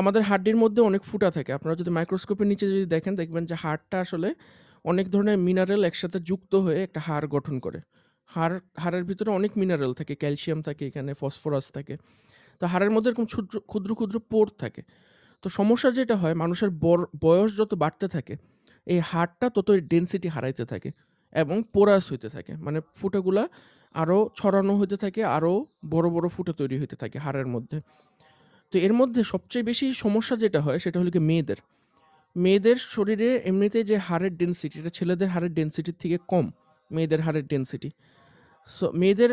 আমাদের হাড্ডির মধ্যে অনেক ফুটা থাকে আপনারা যদি মাইক্রোস্কোপের নিচে যদি দেখেন দেখবেন যে হাড়টা আসলে অনেক ধরনের মিনারেল একসাথে যুক্ত হয়ে একটা হাড় গঠন করে হাড় হাড়ের ভিতরে অনেক মিনারেল থাকে ক্যালসিয়াম থাকে এখানে ফসফরাস থাকে তো হাড়ের মধ্যে এরকম ক্ষুদ্র ক্ষুদ্র ক্ষুদ্র পোর থাকে তো সমস্যা যেটা হয় মানুষের বয়স যত বাড়তে থাকে এই হাড়টা তত ডেন্সিটি হারাইতে থাকে এবং পোরাস হইতে থাকে মানে ফুটাগুলা আরও ছড়ানো হইতে থাকে আরও বড় বড় ফুটা তৈরি হইতে থাকে হাড়ের মধ্যে তো এর মধ্যে সবচেয়ে বেশি সমস্যা যেটা হয় সেটা হলো কি মেয়েদের মেয়েদের শরীরে এমনিতে যে হারের ডেন্সিটি এটা ছেলেদের হারের ডেন্সিটির থেকে কম মেয়েদের হারের ডেন্সিটি সো মেয়েদের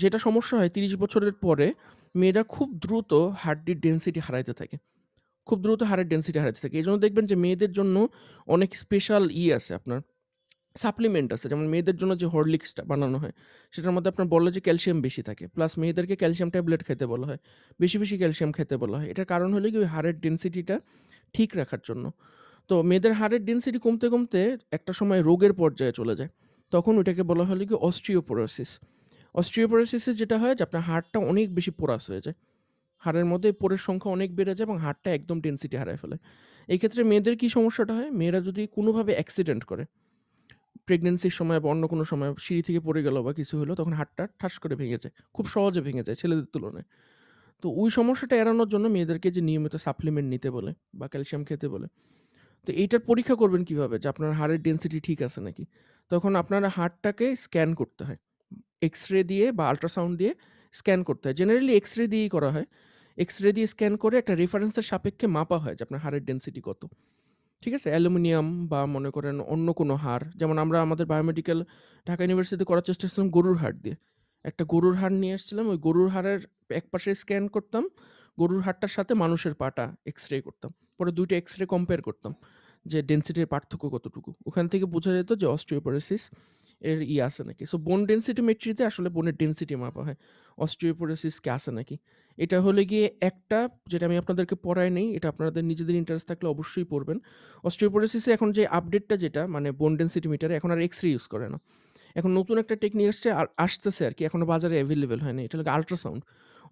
যেটা সমস্যা হয় তিরিশ বছরের পরে মেয়েরা খুব দ্রুত হার্টির ডেন্সিটি হারাইতে থাকে খুব দ্রুত হারের ডেন্সিটি হারাইতে থাকে এই জন্য দেখবেন যে মেয়েদের জন্য অনেক স্পেশাল ই ইয়ে আছে আপনার সাপ্লিমেন্ট আছে যেমন মেয়েদের জন্য যে হরলিক্সটা বানানো হয় সেটার মধ্যে আপনার বললো যে ক্যালসিয়াম বেশি থাকে প্লাস মেয়েদেরকে ক্যালসিয়াম ট্যাবলেট খেতে বলা হয় বেশি বেশি ক্যালসিয়াম খেতে বলা হয় এটার কারণ হলো কি ওই হাড়ের ডেন্সিটিটা ঠিক রাখার জন্য তো মেয়েদের হাড়ের ডেন্সিটি কমতে কমতে একটা সময় রোগের পর্যায়ে চলে যায় তখন ওটাকে বলা হলো কি অস্ট্রিওপোরোসিস অস্ট্রিওপোরোসিসে যেটা হয় যে আপনার হাড়টা অনেক বেশি পোরাস হয়ে যায় হাড়ের মধ্যে পোরের সংখ্যা অনেক বেড়ে যায় এবং হাড়টা একদম ডেন্সিটি হারায় ফেলে এই ক্ষেত্রে মেয়েদের কী সমস্যাটা হয় মেয়েরা যদি কোনোভাবে অ্যাক্সিডেন্ট করে প্রেগনেন্সির সময় বা অন্য কোনো সময় সিঁড়ি থেকে পড়ে গেল বা কিছু হলো তখন হাতটা ঠাস করে ভেঙে যায় খুব সহজে ভেঙে যায় ছেলেদের তুলনায় তো ওই সমস্যাটা এড়ানোর জন্য মেয়েদেরকে যে নিয়মিত সাপ্লিমেন্ট নিতে বলে বা ক্যালসিয়াম খেতে বলে তো এইটার পরীক্ষা করবেন কিভাবে যে আপনার হাড়ের ডেন্সিটি ঠিক আছে নাকি তখন আপনার হাড়টাকে স্ক্যান করতে হয় এক্স রে দিয়ে বা আলট্রাসাউন্ড দিয়ে স্ক্যান করতে হয় জেনারেলি এক্স রে দিয়েই করা হয় এক্স রে দিয়ে স্ক্যান করে একটা রেফারেন্সের সাপেক্ষে মাপা হয় যে আপনার হাড়ের ডেন্সিটি কত ঠিক আছে? অ্যালুমিনিয়াম বা মনে করেন অন্য কোনো হাড় যেমন আমরা আমাদের বায়োমেডিক্যাল ঢাকা ইউনিভার্সিটিতে করার চেষ্টা করছিলাম গরুর হাড় দিয়ে। একটা গরুর হাড় নিয়ে এসেছিলাম ওই গরুর হাড়ের একপাশে স্ক্যান করতাম। গরুর হাড়টার সাথে মানুষের পাটা এক্স-রে করতাম। পরে দুইটা এক্স-রে কম্পেয়ার করতাম যে ডেন্সিটির পার্থক্য কতটুকু। ওখান থেকে বোঝা যেত যে অস্ট্রিওপারেসিস এর ই আছে নাকি সো বোন ডেন্সিটি মেট্রিতে আসলে বোনের ডেন্সিটি মাপা হয় অস্ট্রিওপোরোসিসকে আছে নাকি এটা হলে গিয়ে একটা যেটা আমি আপনাদেরকে পড়াই নেই এটা আপনাদের নিজেদের ইন্টারেস্ট থাকলে অবশ্যই পড়বেন অস্ট্রিওপোরোসিসে এখন যে আপডেটটা যেটা মানে বোন ডেন্সিটি মিটার এখন আর এক্স রে ইউজ করে না এখন নতুন একটা টেকনিক আসছে আর আসতেছে আর কি এখনও বাজারে অ্যাভেলেবেল হয় না এটা হলো আলট্রাসাউন্ড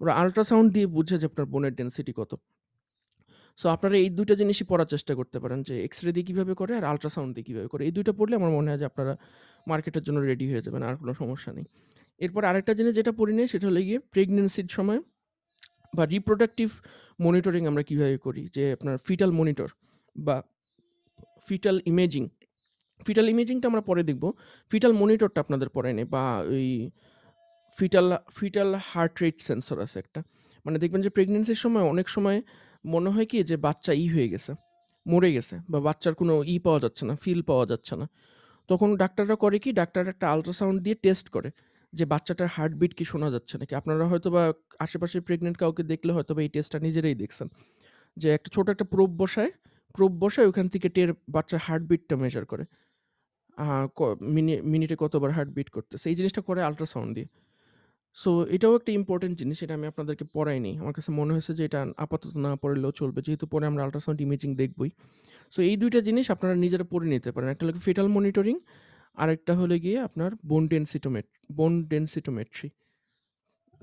ওরা আলট্রাসাউন্ড দিয়ে বুঝে যে আপনার বোনের ডেন্সিটি কত সো আপনারা এই দুইটা জিনিসই পড়ার চেষ্টা করতে পারেন যে এক্স রে দিয়ে কীভাবে করে আর আলট্রাসাউন্ড দিয়ে কীভাবে করে এই দুইটা পড়লে আমার মনে হয় যে আপনারা মার্কেটের জন্য রেডি হয়ে যাবেন আর কোনো সমস্যা নেই এরপর আরেকটা জিনিস যেটা পড়ি নেই সেটা হলে গিয়ে প্রেগনেন্সির সময় বা রিপ্রোডাক্টিভ মনিটরিং আমরা কীভাবে করি যে আপনার ফিটাল মনিটর বা ফিটাল ইমেজিং ফিটাল ইমেজিংটা আমরা পরে দেখব ফিটাল মনিটরটা আপনাদের পরে নেই বা ওই fetal fetal heart rate sensor আছে একটা মানে দেখবেন যে প্রেগনেন্সির সময় অনেক সময় মনে হয় কি যে বাচ্চা ই হয়ে গেছে মরে গেছে বা বাচ্চার কোনো ই পাওয়া যাচ্ছে না ফিল পাওয়া যাচ্ছে না তখন ডাক্তাররা করে কি ডাক্তার একটা আলট্রাসাউন্ড দিয়ে টেস্ট করে যে বাচ্চাটার হার্টবিট কি শোনা যাচ্ছে নাকি আপনারা হয়তো বা আশেপাশে প্রেগনেন্ট কাউকে দেখলে হয়তো বা এই টেস্টটা নিজেরাই দেখছেন যে একটা ছোটো একটা প্রোব বসায় প্রোব বসায় ওখান থেকে টের বাচ্চার হার্টবিটটা মেজার করে মিনিটে কতবার হার্টবিট করতেছে এই জিনিসটা করে আলট্রাসাউন্ড দিয়ে সো এটাও একটা ইম্পর্টেন্ট জিনিস এটা আমি আপনাদেরকে পড়াইনি আমার কাছে মনে হয়েছে যে এটা আপাতত না পড়লেও চলবে যেহেতু পরে আমরা আলট্রাসাউন্ড ইমেজিং দেখবই সো এই দুইটা জিনিস আপনারা নিজেরা পড়ে নিতে পারেন একটা হলো ফেটাল মনিটরিং আর একটা হলে গিয়ে আপনার বোন ডেন্সিটোমেট বোন ডেন্সিটোমেট্রি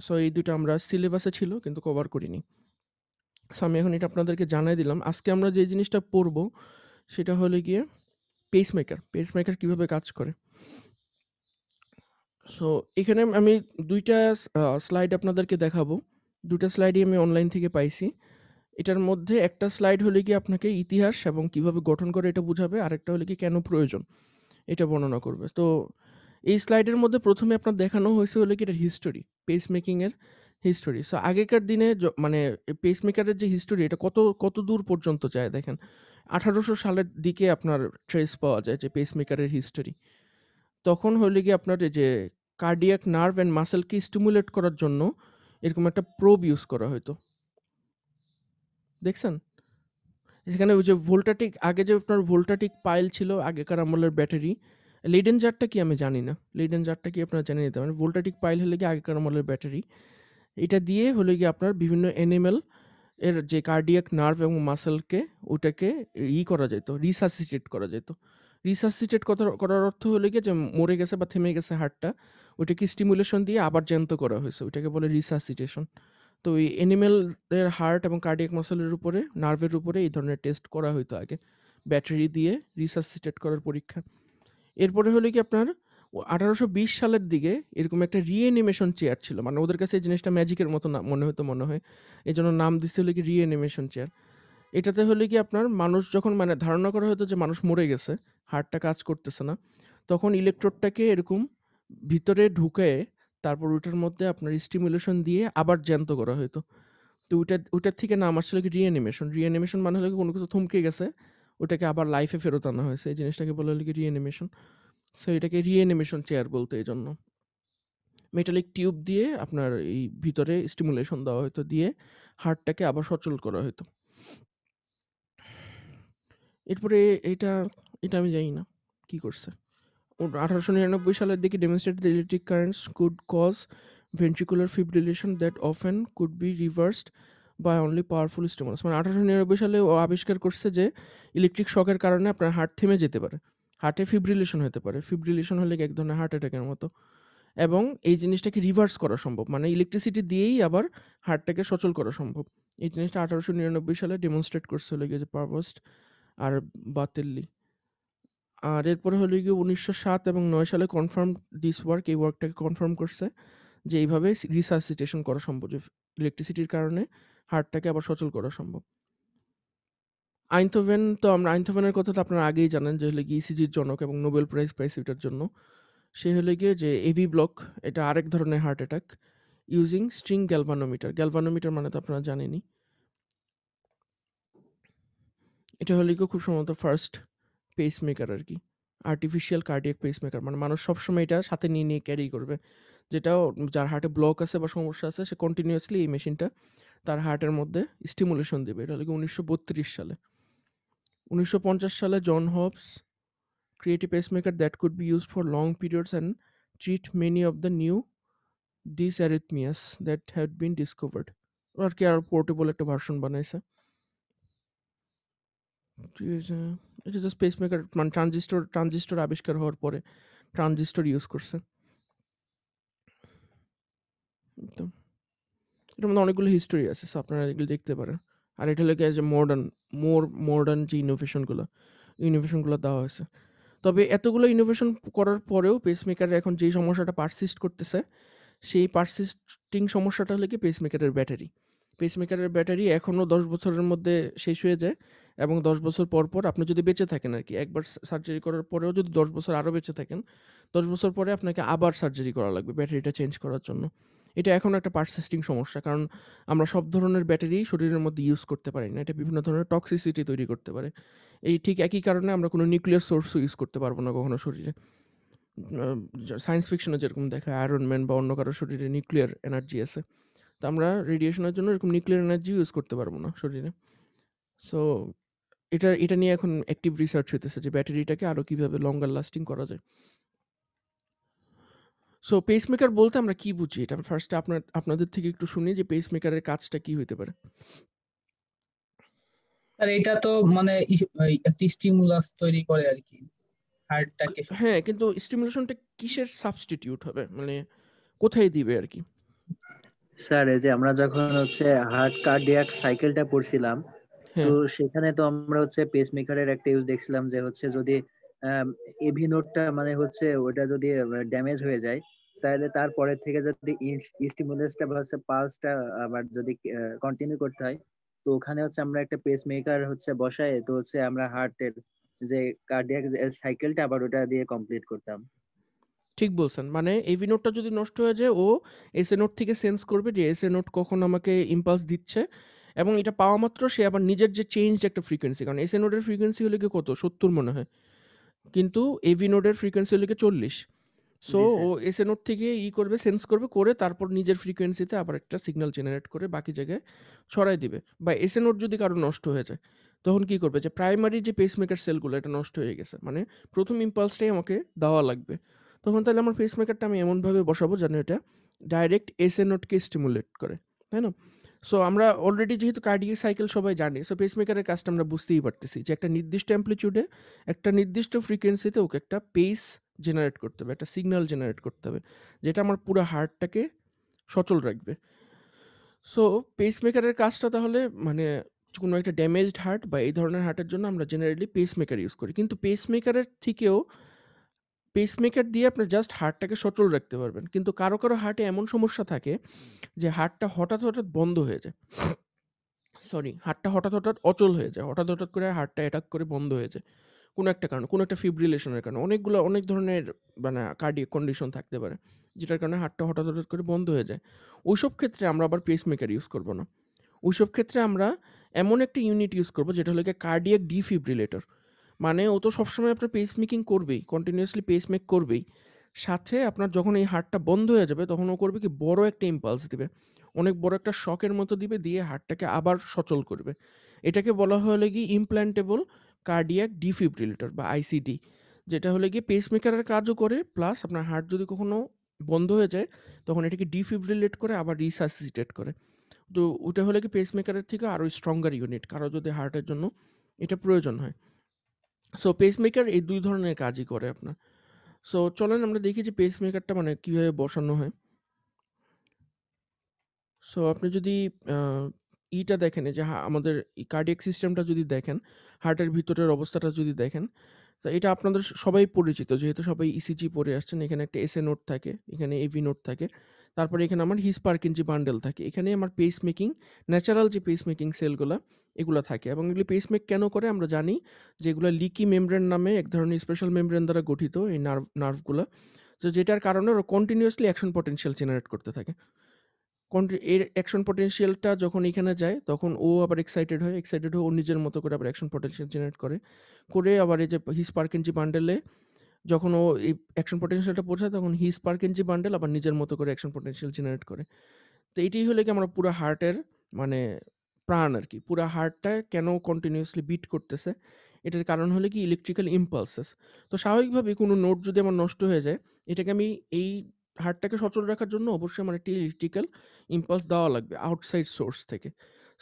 সো এই দুটো আমরা সিলেবাসে ছিল কিন্তু কভার করিনি সো আমি এখন এটা আপনাদেরকে জানাই দিলাম আজকে আমরা যে জিনিসটা পড়ব সেটা হলে গিয়ে পেসমেকার পেসমেকার কীভাবে কাজ করে সো এখানে আমি দুইটা স্লাইড আপনাদেরকে দেখাবো দুইটা স্লাইডই আমি অনলাইন থেকে পাইছি এটার মধ্যে একটা স্লাইড হলে কি আপনাকে ইতিহাস এবং কিভাবে গঠন করে এটা বুঝাবে আরেকটা হলে কি কেন প্রয়োজন এটা বর্ণনা করবে তো এই স্লাইডের মধ্যে প্রথমে আপনার দেখানো হয়েছে হলে কি এটা হিস্টোরি পেস মেকিংয়ের হিস্টোরি সো আগেকার দিনে মানে পেসমেকারের যে হিস্টোরি এটা কত কত দূর পর্যন্ত যায় দেখেন আঠারোশো সালের দিকে আপনার ট্রেস পাওয়া যায় যে পেসমেকারের হিস্টোরি তখন হইলে গিয়ে আপনার এই যে কার্ডিয়াক নার্ভ অ্যান্ড মাসেলকে স্টিমুলেট করার জন্য এরকম একটা প্রোব ইউজ করা হয়তো দেখছেন সেখানে ওই যে ভোল্টাটিক আগে যে আপনার ভোল্টাটিক পাইল ছিল আগেকার আমলের ব্যাটারি লিডেন জারটা কি আমি জানি না লিডেন জারটা কি আপনারা জেনে নিতে পারেন ভোল্টাটিক পাইল হলে গিয়ে আগেকার আমলের ব্যাটারি এটা দিয়ে হলে গিয়ে আপনার বিভিন্ন এনিমেল এর যে কার্ডিয়াক নার্ভ এবং মাসেলকে ওটাকে ই করা যেত রিসাসিটেট করা যেত রিসাসিটেট করার অর্থ হলে গিয়ে যে মরে গেছে বা থেমে গেছে হাড়টা ওইটাকে স্টিমুলেশন দিয়ে আবার জ্যান্ত করা হয়েছে ওইটাকে বলে রিসার্সিটেশন তো এই অ্যানিমেলদের হার্ট এবং কার্ডিয়াক মাসেলের উপরে নার্ভের উপরে এই ধরনের টেস্ট করা হইতো আগে ব্যাটারি দিয়ে রিসাসিটেট করার পরীক্ষা এরপরে হলো কি আপনার আঠারোশো বিশ সালের দিকে এরকম একটা রিএনিমেশন চেয়ার ছিল মানে ওদের কাছে এই জিনিসটা ম্যাজিকের মতো না মনে হতো মনে হয় এই জন্য নাম দিচ্ছে হলো কি রিএনিমেশন চেয়ার এটাতে হলে কি আপনার মানুষ যখন মানে ধারণা করা হতো যে মানুষ মরে গেছে হার্টটা কাজ করতেছে না তখন ইলেকট্রোডটাকে এরকম ভিতরে ঢুকে তারপর ওইটার মধ্যে আপনার স্টিমুলেশন দিয়ে আবার জ্যান্ত করা হতো তো ওইটা ওইটার থেকে নাম আসছিল কি রিএনিমেশন রিএনিমেশন মানে হলো কোনো কিছু থমকে গেছে ওটাকে আবার লাইফে ফেরত আনা হয়েছে এই জিনিসটাকে বলা হলো কি রিএনিমেশন সো এটাকে রিএনিমেশন চেয়ার বলতে এই জন্য মেটালিক টিউব দিয়ে আপনার এই ভিতরে স্টিমুলেশন দেওয়া হতো দিয়ে হার্টটাকে আবার সচল করা হতো এরপরে এটা এটা আমি জানি না কী করছে আঠারোশো নিরানব্বই সালের দিকে demonstrated electric currents could cause ventricular fibrillation that often could be reversed by only powerful stimulus মানে আঠারোশো নিরানব্বই সালে ও আবিষ্কার করছে যে ইলেকট্রিক শকের কারণে আপনার হার্ট থেমে যেতে পারে হার্টে ফিব্রিলেশন হতে পারে ফিব্রিলেশন হলে এক ধরনের হার্ট অ্যাটাকের মতো এবং এই জিনিসটাকে রিভার্স করা সম্ভব মানে ইলেকট্রিসিটি দিয়েই আবার হার্টটাকে সচল করা সম্ভব এই জিনিসটা আঠারোশো নিরানব্বই সালে ডেমনস্ট্রেট করছে হলো গিয়ে যে পারভস্ট আর বাতেল্লি আর এরপরে হলো গিয়ে উনিশশো সাত এবং নয় সালে কনফার্ম ডিস ওয়ার্ক এই ওয়ার্কটাকে কনফার্ম করছে যে এইভাবে রিসার্সিটেশন করা সম্ভব যে ইলেকট্রিসিটির কারণে হার্টটাকে আবার সচল করা সম্ভব আইনথোভেন তো আমরা আইনথোভেনের কথা তো আপনারা আগেই জানেন যে হলে গিয়ে ইসিজির e জনক এবং নোবেল প্রাইজ পাইছে এটার জন্য সে হলে গিয়ে যে এভি ব্লক এটা আরেক ধরনের heart attack using string galvanometer galvanometer মানে তো আপনারা জানেনি এটা হলে গিয়ে খুব সম্ভবত ফার্স্ট পেসমেকার আর কি আর্টিফিশিয়াল কার্ডিয়াক পেসমেকার মানে মানুষ সবসময় এটা সাথে নিয়ে নিয়ে ক্যারি করবে যেটা যার হার্টে ব্লক আছে বা সমস্যা আছে সে কন্টিনিউয়াসলি এই মেশিনটা তার হার্টের মধ্যে স্টিমুলেশন দেবে এটা হলো উনিশশো সালে উনিশশো সালে John Hopps creative pacemaker that could be use for long periods and treat many of the new dis arrhythmias that had been discovered আর কি আর পোর্টেবল একটা ভার্সন বানাইছে ঠিক আছে এটা তো স্পেস মেকার মানে ট্রানজিস্টর ট্রানজিস্টর আবিষ্কার হওয়ার পরে ট্রানজিস্টর ইউজ করছে তো এটার মধ্যে অনেকগুলো হিস্টোরি আছে সো আপনারা এগুলো দেখতে পারেন আর এটা লেগে আছে মডার্ন মোর মডার্ন যে ইনোভেশনগুলো ইনোভেশনগুলো দেওয়া হয়েছে তবে এতগুলো ইনোভেশন করার পরেও পেসমেকারের এখন যেই সমস্যাটা পার্সিস্ট করতেছে সেই পার্সিস্টিং সমস্যাটা হলে কি পেসমেকারের ব্যাটারি পেসমেকারের ব্যাটারি এখনও দশ বছরের মধ্যে শেষ হয়ে যায় এবং দশ বছর পর পর আপনি যদি বেঁচে থাকেন আর কি একবার সার্জারি করার পরেও যদি দশ বছর আরও বেঁচে থাকেন দশ বছর পরে আপনাকে আবার সার্জারি করা লাগবে ব্যাটারিটা চেঞ্জ করার জন্য এটা এখন একটা পার্সিস্টিং সমস্যা কারণ আমরা সব ধরনের ব্যাটারি শরীরের মধ্যে ইউজ করতে পারি না এটা বিভিন্ন ধরনের টক্সিসিটি তৈরি করতে পারে এই ঠিক একই কারণে আমরা কোনো নিউক্লিয়ার সোর্সও ইউজ করতে পারবো না কখনো শরীরে সায়েন্স ফিকশনে যেরকম দেখায় আয়রন ম্যান বা অন্য কারো শরীরে নিউক্লিয়ার এনার্জি আছে তো আমরা রেডিয়েশনের জন্য এরকম নিউক্লিয়ার এনার্জি ইউজ করতে পারবো না শরীরে সো এটা এটা নিয়ে এখন অ্যাক্টিভ রিসার্চ হইতেছে যে ব্যাটারিটাকে আরও কীভাবে লঙ্গার লাস্টিং করা যায় সো পেসমেকার বলতে আমরা কি বুঝি এটা ফার্স্টে আপনার আপনাদের থেকে একটু শুনি যে পেসমেকারের কাজটা কি হইতে পারে আর এটা তো মানে স্টিমুলাস তৈরি করে আর কি হার্টটাকে হ্যাঁ কিন্তু স্টিমুলেশনটা কিসের সাবস্টিটিউট হবে মানে কোথায় দিবে আর কি স্যার এই যে আমরা যখন হচ্ছে হার্ট কার্ডিয়াক সাইকেলটা পড়ছিলাম তো হ্যাঁ। সেখানে তো আমরা হচ্ছে পেসমেকারের একটা ইউজ দেখছিলাম যে হচ্ছে যদি এভি নোটটা মানে হচ্ছে ওটা যদি ড্যামেজ হয়ে যায় তাহলে তারপরে থেকে যদি স্টিমুলাসটা বা হচ্ছে পালসটা আবার যদি কন্টিনিউ করতে হয় তো ওখানে হচ্ছে আমরা একটা পেসমেকার হচ্ছে বসাই তো হচ্ছে আমরা হার্টের যে কার্ডিয়াক সাইকেলটা আবার ওটা দিয়ে কমপ্লিট করতাম ঠিক বলছেন মানে এভি নোটটা যদি নষ্ট হয়ে যায় ও এসএ নোট থেকে সেন্স করবে যে এসএ নোট কখন আমাকে ইম্পালস দিচ্ছে এবং এটা পাওয়া মাত্র সে আবার নিজের যে চেঞ্জ একটা ফ্রিকোয়েন্সি কারণ এসএ নোডের ফ্রিকোয়েন্সি হলে কি কত সত্তর মনে হয় কিন্তু এভি নোডের ফ্রিকোয়েন্সি হলে কি চল্লিশ সো ও এসএ নোড থেকে ই করবে সেন্স করবে করে তারপর নিজের ফ্রিকোয়েন্সিতে আবার একটা সিগন্যাল জেনারেট করে বাকি জায়গায় ছড়াই দিবে বা এসএ নোড যদি কারো নষ্ট হয়ে যায় তখন কি করবে যে প্রাইমারি যে পেসমেকার সেলগুলো এটা নষ্ট হয়ে গেছে মানে প্রথম ইম্পালসটাই আমাকে দেওয়া লাগবে তখন তাহলে আমার পেসমেকারটা আমি এমনভাবে বসাবো যেন এটা ডাইরেক্ট এসএ নোটকে স্টিমুলেট করে তাই না সো আমরা অলরেডি যেহেতু কার্ডিয়াক সাইকেল সবাই জানি সো পেসমেকারের কাজটা আমরা বুঝতেই পারতেছি যে একটা নির্দিষ্ট অ্যাম্প্লিচিউডে একটা নির্দিষ্ট ফ্রিকোয়েন্সিতে ওকে একটা পেস জেনারেট করতে হবে একটা সিগন্যাল জেনারেট করতে হবে যেটা আমার পুরো হার্টটাকে সচল রাখবে সো পেসমেকারের কাজটা তাহলে মানে কোনো একটা ড্যামেজড হার্ট বা এই ধরনের হার্টের জন্য আমরা জেনারেলি পেসমেকার ইউজ করি কিন্তু পেসমেকারের থেকেও পেসমেকার দিয়ে আপনি জাস্ট হার্টটাকে সচল রাখতে পারবেন কিন্তু কারো কারো হার্টে এমন সমস্যা থাকে যে হার্টটা হঠাৎ হঠাৎ বন্ধ হয়ে যায় সরি হার্টটা হঠাৎ হঠাৎ অচল হয়ে যায় হঠাৎ হঠাৎ করে হার্টটা অ্যাটাক করে বন্ধ হয়ে যায় কোনো একটা কারণে কোনো একটা ফিব্রিলেশনের কারণে অনেকগুলো অনেক ধরনের মানে কার্ডিয়াক কন্ডিশন থাকতে পারে যেটার কারণে হার্টটা হঠাৎ হঠাৎ করে বন্ধ হয়ে যায় ওইসব ক্ষেত্রে আমরা আবার পেসমেকার ইউজ করবো না ওইসব ক্ষেত্রে আমরা এমন একটা ইউনিট ইউজ করবো যেটা হলো কার্ডিয়াক ডিফিব্রিলেটর মানে ও তো সবসময় আপনার পেস মেকিং করবেই কন্টিনিউয়াসলি পেস মেক করবেই সাথে আপনার যখন এই হাটটা বন্ধ হয়ে যাবে তখন ও করবে কি বড় একটা ইম্পালস দিবে অনেক বড় একটা শকের মতো দিবে দিয়ে হাটটাকে আবার সচল করবে এটাকে বলা হলে কি ইমপ্ল্যান্টেবল কার্ডিয়াক ডিফিব্রিলেটর বা আইসিডি যেটা হলে গিয়ে পেসমেকারের কাজও করে প্লাস আপনার হার্ট যদি কখনো বন্ধ হয়ে যায় তখন এটাকে ডিফিব্রিলেট করে আবার রিসাসিটেট করে তো ওটা হলে কি পেসমেকারের থেকে আরও স্ট্রঙ্গার ইউনিট কারো যদি হার্টের জন্য এটা প্রয়োজন হয় সো পেসমেকার এই দুই ধরনের কাজই করে আপনার সো চলেন আমরা দেখি যে পেসমেকারটা মানে কীভাবে বসানো হয় সো আপনি যদি ইটা দেখেন যে আমাদের কার্ডিয়াক সিস্টেমটা যদি দেখেন হার্টের ভিতরের অবস্থাটা যদি দেখেন তো এটা আপনাদের সবাই পরিচিত যেহেতু সবাই ইসিজি e পরে আসছেন এখানে একটা এসএ নোট থাকে এখানে এভি নোট থাকে তারপরে এখানে আমার হিসপার্কিন যে বান্ডেল থাকে এখানে আমার পেস মেকিং ন্যাচারাল যে পেস মেকিং সেলগুলো এগুলো থাকে এবং এগুলি পেসমেক কেন করে আমরা জানি যে এগুলো লিকি মেমব্রেন নামে এক ধরনের স্পেশাল মেমব্রেন দ্বারা গঠিত এই নার্ভ নার্ভগুলো তো যেটার কারণে ওরা কন্টিনিউয়াসলি অ্যাকশন পটেনশিয়াল জেনারেট করতে থাকে এর অ্যাকশন পটেনশিয়ালটা যখন এখানে যায় তখন ও আবার এক্সাইটেড হয় এক্সাইটেড হয়ে ও নিজের মতো করে আবার অ্যাকশন পটেনশিয়াল জেনারেট করে করে আবার এই যে হিস পার্কেনজি বান্ডেলে যখন ও এই অ্যাকশন পটেনশিয়ালটা পৌঁছায় তখন হিস পার্কেনজি বান্ডেল আবার নিজের মতো করে অ্যাকশন পটেনশিয়াল জেনারেট করে তো এটাই হলে কি আমরা পুরো হার্টের মানে প্রাণ আর কি পুরো হার্টটা কেন কন্টিনিউয়াসলি বিট করতেছে এটার কারণ হলে কি ইলেকট্রিক্যাল ইম্পালসেস তো স্বাভাবিকভাবে কোনো নোট যদি আমার নষ্ট হয়ে যায় এটাকে আমি এই হার্টটাকে সচল রাখার জন্য অবশ্যই আমার একটি ইলেকট্রিক্যাল ইম্পালস দেওয়া লাগবে আউটসাইড সোর্স থেকে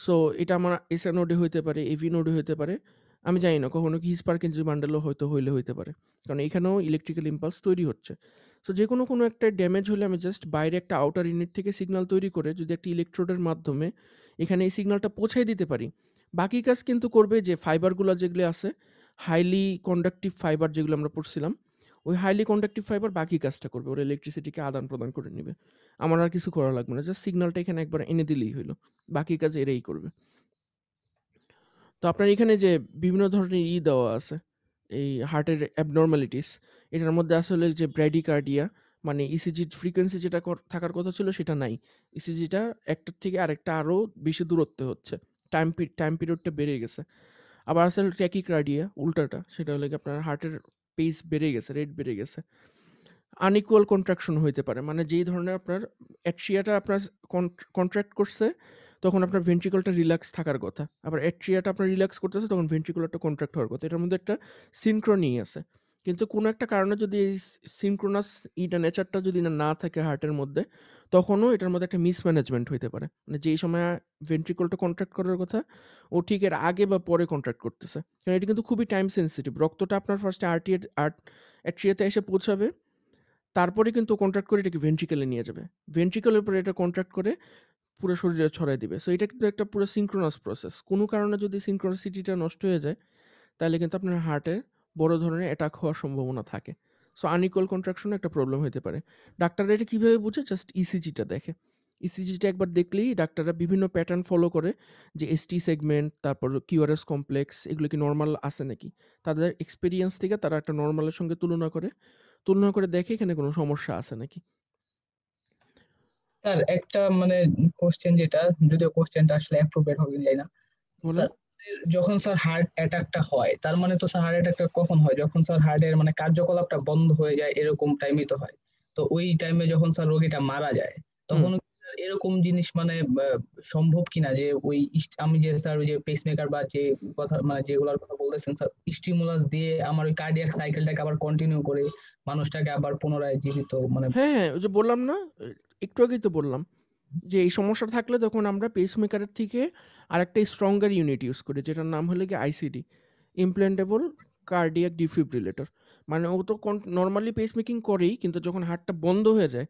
সো এটা আমার এসএ নোডে হইতে পারে এভি নোডে হইতে পারে আমি জানি না কখনো কি হিসপার কেন্দ্রীয় মান্ডলও হয়তো হইলে হইতে পারে কারণ এখানেও ইলেকট্রিক্যাল ইম্পালস তৈরি হচ্ছে সো যে কোনো কোনো একটা ড্যামেজ হলে আমি জাস্ট বাইরে একটা আউটার ইউনিট থেকে সিগনাল তৈরি করে যদি একটা ইলেকট্রোডের মাধ্যমে এখানে এই সিগনালটা পৌঁছাই দিতে পারি বাকি কাজ কিন্তু করবে যে ফাইবারগুলো যেগুলো আছে হাইলি কন্ডাক্টিভ ফাইবার যেগুলো আমরা পড়ছিলাম ওই হাইলি কন্ডাক্টিভ ফাইবার বাকি কাজটা করবে ওর ইলেকট্রিসিটিকে আদান প্রদান করে নেবে আমার আর কিছু করা লাগবে না জাস্ট সিগনালটা এখানে একবার এনে দিলেই হলো বাকি কাজ এরাই করবে তো আপনার এখানে যে বিভিন্ন ধরনের ই দেওয়া আছে এই হার্টের অ্যাবনর্মালিটিস এটার মধ্যে আসলে যে ব্র্যাডিকার্ডিয়া মানে ইসিজির e ফ্রিকোয়েন্সি যেটা থাকার কথা ছিল সেটা নাই ইসিজিটা e একটার থেকে আরেকটা আরও বেশি দূরত্বে হচ্ছে টাইম টাইম পিরিয়ডটা বেড়ে গেছে আবার আসলে ট্যাকিক্রাডিয়া উল্টাটা সেটা হলে কি আপনার হার্টের পেস বেড়ে গেছে রেট বেড়ে গেছে আনইকুয়াল কন্ট্রাকশন হইতে পারে মানে যেই ধরনের আপনার অ্যাক্সিয়াটা আপনার কন্ট্রাক্ট করছে তখন আপনার ভেন্ট্রিকলটা রিল্যাক্স থাকার কথা আবার অ্যাট্রিয়াটা আপনার রিল্যাক্স করতেছে তখন ভেন্ট্রিকুলারটা কন্ট্রাক্ট হওয়ার কথা এটার মধ্যে একটা সিনক্রনি আছে কিন্তু কোনো একটা কারণে যদি এই সিনক্রোনাস ইটা নেচারটা যদি না থাকে হার্টের মধ্যে তখনও এটার মধ্যে একটা মিসম্যানেজমেন্ট হইতে পারে মানে যেই সময় ভেন্ট্রিকলটা কন্ট্রাক্ট করার কথা ও ঠিক এর আগে বা পরে কন্ট্রাক্ট করতেছে কারণ এটা কিন্তু খুবই টাইম সেন্সিটিভ রক্তটা আপনার ফার্স্টে আরটিএ আর্ট অ্যাট্রিয়াতে এসে পৌঁছাবে তারপরে কিন্তু কন্ট্রাক্ট করে এটাকে ভেন্ট্রিকেলে নিয়ে যাবে ভেন্ট্রিকলের পরে এটা কন্ট্রাক্ট করে পুরো শরীরে ছড়াই দিবে সো এটা কিন্তু একটা পুরো সিঙ্ক্রোনাস প্রসেস কোনো কারণে যদি সিঙ্ক্রোনাসিটিটা নষ্ট হয়ে যায় তাহলে কিন্তু আপনার হার্টের বড় ধরনের অ্যাটাক হওয়ার সম্ভাবনা থাকে সো আনইকুয়াল কন্ট্রাকশন একটা প্রবলেম হতে পারে ডাক্তাররা এটা কীভাবে বুঝে জাস্ট ইসিজিটা e দেখে ইসিজিটা e একবার দেখলেই ডাক্তাররা বিভিন্ন প্যাটার্ন ফলো করে যে এসটি সেগমেন্ট তারপর কিউআরএস কমপ্লেক্স এগুলো কি নর্মাল আছে নাকি তাদের এক্সপিরিয়েন্স থেকে তারা একটা নর্মালের সঙ্গে তুলনা করে তুলনা করে দেখে এখানে কোনো সমস্যা আছে নাকি স্যার একটা মানে কোশ্চেন যেটা যদিও কোশ্চেনটা আসলে অ্যাপ্রোপ্রিয়েট হবে যাই না যখন স্যার হার্ট অ্যাটাকটা হয় তার মানে তো স্যার হার্ট অ্যাটাক কখন হয় যখন স্যার হার্টের মানে কার্যকলাপটা বন্ধ হয়ে যায় এরকম টাইমই তো হয় তো ওই টাইমে যখন স্যার রোগীটা মারা যায় তখন এরকম জিনিস মানে সম্ভব কিনা যে ওই আমি যে স্যার ওই যে পেসমেকার বা যে কথা মানে যেগুলোর কথা বলতেছেন স্যার স্টিমুলাস দিয়ে আমার ওই কার্ডিয়াক সাইকেলটাকে আবার কন্টিনিউ করে মানুষটাকে আবার পুনরায় জীবিত মানে হ্যাঁ, হ্যাঁ ওই যে বললাম না একটু আগেই তো বললাম যে এই সমস্যা থাকলে তখন আমরা পেসমেকারের থেকে একটা স্ট্রঙ্গার ইউনিট ইউজ করি যেটার নাম হলে কি আইসিডি ইমপ্লেন্টেবল কার্ডিয়াক ডিফিব্রিলেটর মানে ও তো কন নর্মালি পেসমেকিং করেই কিন্তু যখন হার্টটা বন্ধ হয়ে যায়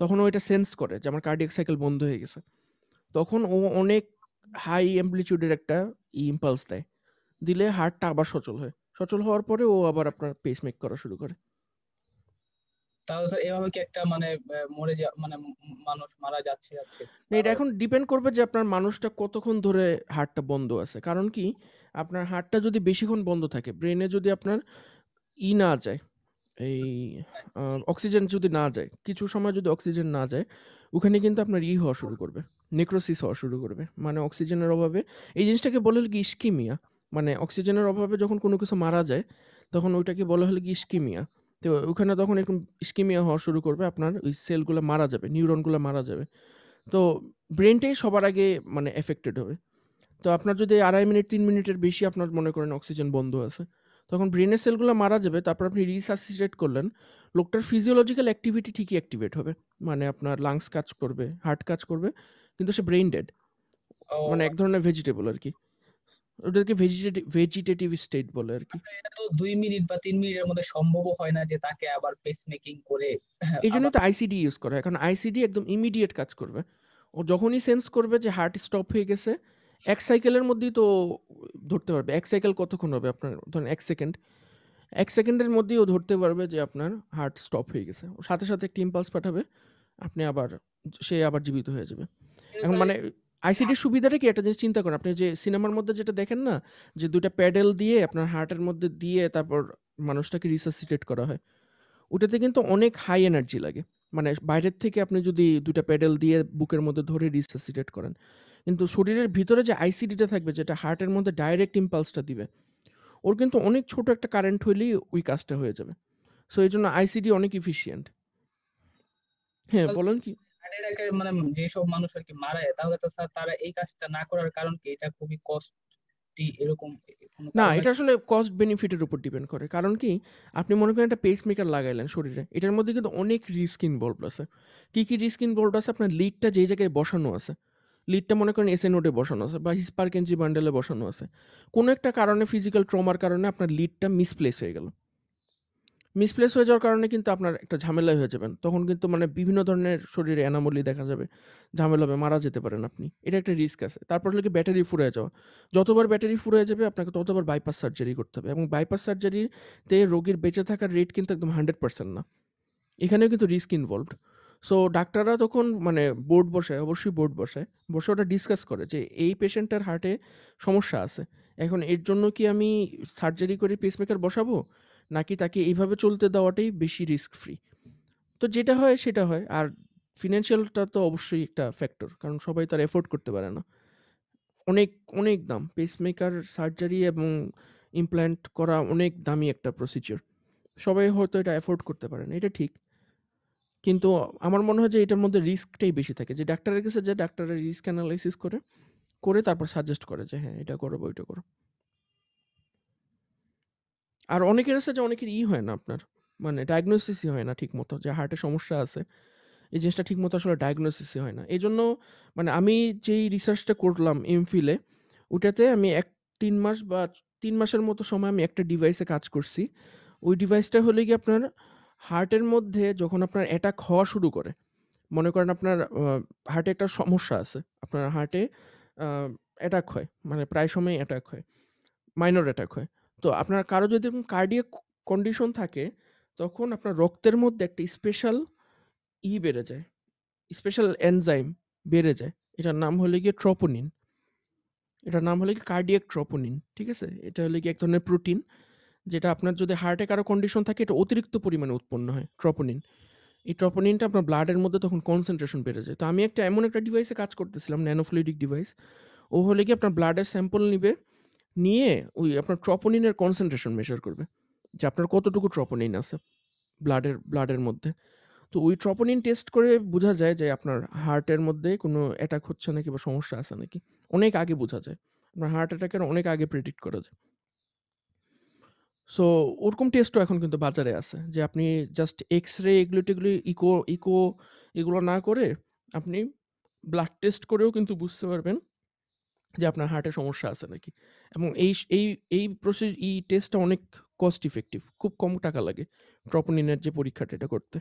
তখন ও এটা সেন্স করে যে আমার কার্ডিয়াক সাইকেল বন্ধ হয়ে গেছে তখন ও অনেক হাই অ্যাম্পলিচিউডের একটা ইম্পালস দেয় দিলে হার্টটা আবার সচল হয় সচল হওয়ার পরে ও আবার আপনার পেসমেক করা শুরু করে তাহলে স্যার এভাবে কি একটা মানে মরে যা মানে মানুষ মারা যাচ্ছে যাচ্ছে এটা এখন ডিপেন্ড করবে যে আপনার মানুষটা কতক্ষণ ধরে হার্টটা বন্ধ আছে কারণ কি আপনার হার্টটা যদি বেশিক্ষণ বন্ধ থাকে ব্রেনে যদি আপনার ই না যায় এই অক্সিজেন যদি না যায় কিছু সময় যদি অক্সিজেন না যায় ওখানে কিন্তু আপনার ই হওয়া শুরু করবে নেক্রোসিস হওয়া শুরু করবে মানে অক্সিজেনের অভাবে এই জিনিসটাকে বলে কি ইস্কিমিয়া মানে অক্সিজেনের অভাবে যখন কোনো কিছু মারা যায় তখন ওইটাকে বলা হলে কি ইস্কিমিয়া তো ওখানে তখন একটু স্কিমিয়া হওয়া শুরু করবে আপনার ওই সেলগুলো মারা যাবে নিউরনগুলো মারা যাবে তো ব্রেনটাই সবার আগে মানে এফেক্টেড হবে তো আপনার যদি আড়াই মিনিট তিন মিনিটের বেশি আপনার মনে করেন অক্সিজেন বন্ধ আছে তখন ব্রেনের সেলগুলো মারা যাবে তারপর আপনি রিসাসিটেট করলেন লোকটার ফিজিওলজিক্যাল অ্যাক্টিভিটি ঠিকই অ্যাক্টিভেট হবে মানে আপনার লাংস কাজ করবে হার্ট কাজ করবে কিন্তু সে ব্রেইন ডেড মানে এক ধরনের ভেজিটেবল আর কি ওটাকে ভেজিটেটিভ ভেজিটেটিভ স্টেট বলে আর কি এটা তো দুই মিনিট বা তিন মিনিটের মধ্যে সম্ভব হয় না যে তাকে আবার পেস মেকিং করে এই জন্য তো আইসিডি ইউজ করা হয় আইসিডি একদম ইমিডিয়েট কাজ করবে ও যখনই সেন্স করবে যে হার্ট স্টপ হয়ে গেছে এক সাইকেলের মধ্যেই তো ধরতে পারবে এক সাইকেল কতক্ষণ হবে আপনার ধরেন এক সেকেন্ড এক সেকেন্ডের মধ্যেই ও ধরতে পারবে যে আপনার হার্ট স্টপ হয়ে গেছে সাথে সাথে একটি ইম্পালস পাঠাবে আপনি আবার সে আবার জীবিত হয়ে যাবে এখন মানে আইসিডির সুবিধাটা কি একটা জিনিস চিন্তা করেন আপনি যে সিনেমার মধ্যে যেটা দেখেন না যে দুইটা প্যাডেল দিয়ে আপনার হার্টের মধ্যে দিয়ে তারপর মানুষটাকে রিসাসিটেট করা হয় ওটাতে কিন্তু অনেক হাই এনার্জি লাগে মানে বাইরের থেকে আপনি যদি দুটা প্যাডেল দিয়ে বুকের মধ্যে ধরে রিসাসিটেট করেন কিন্তু শরীরের ভিতরে যে আইসিডিটা থাকবে যেটা হার্টের মধ্যে ডাইরেক্ট ইম্পালসটা দিবে ওর কিন্তু অনেক ছোট একটা কারেন্ট হইলেই ওই কাজটা হয়ে যাবে সো এই জন্য আইসিডি অনেক ইফিসিয়েন্ট হ্যাঁ বলেন কি মানে এটাকে মানে যেসব মানুষ আর কি মারা যায় তাহলে তো স্যার তারা এই কাজটা না করার কারণ কি এটা খুবই কষ্ট এরকম না এটা আসলে কস্ট বেনিফিটের উপর ডিপেন্ড করে কারণ কি আপনি মনে করেন একটা পেসমেকার লাগাইলেন শরীরে এটার মধ্যে কিন্তু অনেক রিস্ক ইনভলভ আছে কি কি রিস্ক ইনভলভ আছে আপনার লিডটা যে জায়গায় বসানো আছে লিডটা মনে করেন এসএ নোটে বসানো আছে বা হিসপার্কেনজি বান্ডেলে বসানো আছে কোনো একটা কারণে ফিজিক্যাল ট্রমার কারণে আপনার লিডটা মিসপ্লেস হয়ে গেল মিসপ্লেস হয়ে যাওয়ার কারণে কিন্তু আপনার একটা ঝামেলা হয়ে যাবেন তখন কিন্তু মানে বিভিন্ন ধরনের শরীরে অ্যানামলি দেখা যাবে ঝামেলা হবে মারা যেতে পারেন আপনি এটা একটা রিস্ক আছে তারপর হলো কি ব্যাটারি ফুরে যাওয়া যতবার ব্যাটারি ফুরে যাবে আপনাকে ততবার বাইপাস সার্জারি করতে হবে এবং বাইপাস সার্জারিতে রোগীর বেঁচে থাকার রেট কিন্তু একদম হান্ড্রেড পার্সেন্ট না এখানেও কিন্তু রিস্ক ইনভলভড সো ডাক্তাররা তখন মানে বোর্ড বসায় অবশ্যই বোর্ড বসায় বসে ওটা ডিসকাস করে যে এই পেশেন্টের হার্টে সমস্যা আছে এখন এর জন্য কি আমি সার্জারি করে পেসমেকার বসাবো নাকি তাকে এইভাবে চলতে দেওয়াটাই বেশি রিস্ক ফ্রি তো যেটা হয় সেটা হয় আর ফিনান্সিয়ালটা তো অবশ্যই একটা ফ্যাক্টর কারণ সবাই তার এফোর্ড করতে পারে না অনেক অনেক দাম পেসমেকার সার্জারি এবং ইমপ্ল্যান্ট করা অনেক দামি একটা প্রসিজিওর সবাই হয়তো এটা অ্যাফোর্ড করতে পারে না এটা ঠিক কিন্তু আমার মনে হয় যে এটার মধ্যে রিস্কটাই বেশি থাকে যে ডাক্তারের কাছে যে ডাক্তারের রিস্ক অ্যানালাইসিস করে করে তারপর সাজেস্ট করে যে হ্যাঁ এটা করো ওইটা করো আর অনেকের আছে যে অনেকের ই হয় না আপনার মানে ডায়াগনোসিসই হয় না ঠিক মতো যে হার্টে সমস্যা আছে এই জিনিসটা ঠিক মতো আসলে ডায়াগনোসিসই হয় না এই জন্য মানে আমি যেই রিসার্চটা করলাম এমফিলে ওটাতে আমি এক তিন মাস বা তিন মাসের মতো সময় আমি একটা ডিভাইসে কাজ করছি ওই ডিভাইসটা হলে কি আপনার হার্টের মধ্যে যখন আপনার অ্যাটাক হওয়া শুরু করে মনে করেন আপনার হার্টে একটা সমস্যা আছে আপনার হার্টে অ্যাটাক হয় মানে প্রায় সময় অ্যাটাক হয় মাইনর অ্যাটাক হয় তো আপনার কারো যদি এরকম কার্ডিয়াক কন্ডিশন থাকে তখন আপনার রক্তের মধ্যে একটা স্পেশাল ই e বেড়ে যায় স্পেশাল এনজাইম বেড়ে যায় এটার নাম হলে গিয়ে ট্রপোনিন এটার নাম হলে কি কার্ডিয়াক ট্রপোনিন ঠিক আছে এটা হলে কি এক ধরনের প্রোটিন যেটা আপনার যদি হার্টে কারো কন্ডিশন থাকে এটা অতিরিক্ত পরিমাণে উৎপন্ন হয় ট্রপোনিন এই ট্রপোনিনটা আপনার ব্লাডের মধ্যে তখন কনসেন্ট্রেশন বেড়ে যায় তো আমি একটা এমন একটা ডিভাইসে কাজ করতেছিলাম ন্যানোফ্লুইডিক ডিভাইস ও হলে কি আপনার ব্লাডের স্যাম্পল নিবে নিয়ে ওই আপনার ট্রপোনিনের কনসেন্ট্রেশন মেশার করবে যে আপনার কতটুকু ট্রপোনিন আছে ব্লাডের ব্লাডের মধ্যে তো ওই ট্রপোনিন টেস্ট করে বোঝা যায় যে আপনার হার্টের মধ্যে কোনো অ্যাটাক হচ্ছে নাকি বা সমস্যা আছে নাকি অনেক আগে বোঝা যায় আপনার হার্ট অ্যাটাকের অনেক আগে প্রেডিক্ট করা যায় সো ওরকম টেস্টও এখন কিন্তু বাজারে আছে যে আপনি জাস্ট এক্স রে এগুলো টেগুলি ইকো ইকো এগুলো না করে আপনি ব্লাড টেস্ট করেও কিন্তু বুঝতে পারবেন যে আপনার হার্টে সমস্যা আছে নাকি এবং এই এই এই প্রসেস এই টেস্টটা অনেক কস্ট ইফেক্টিভ খুব কম টাকা লাগে ট্রপনিনের যে পরীক্ষাটা এটা করতে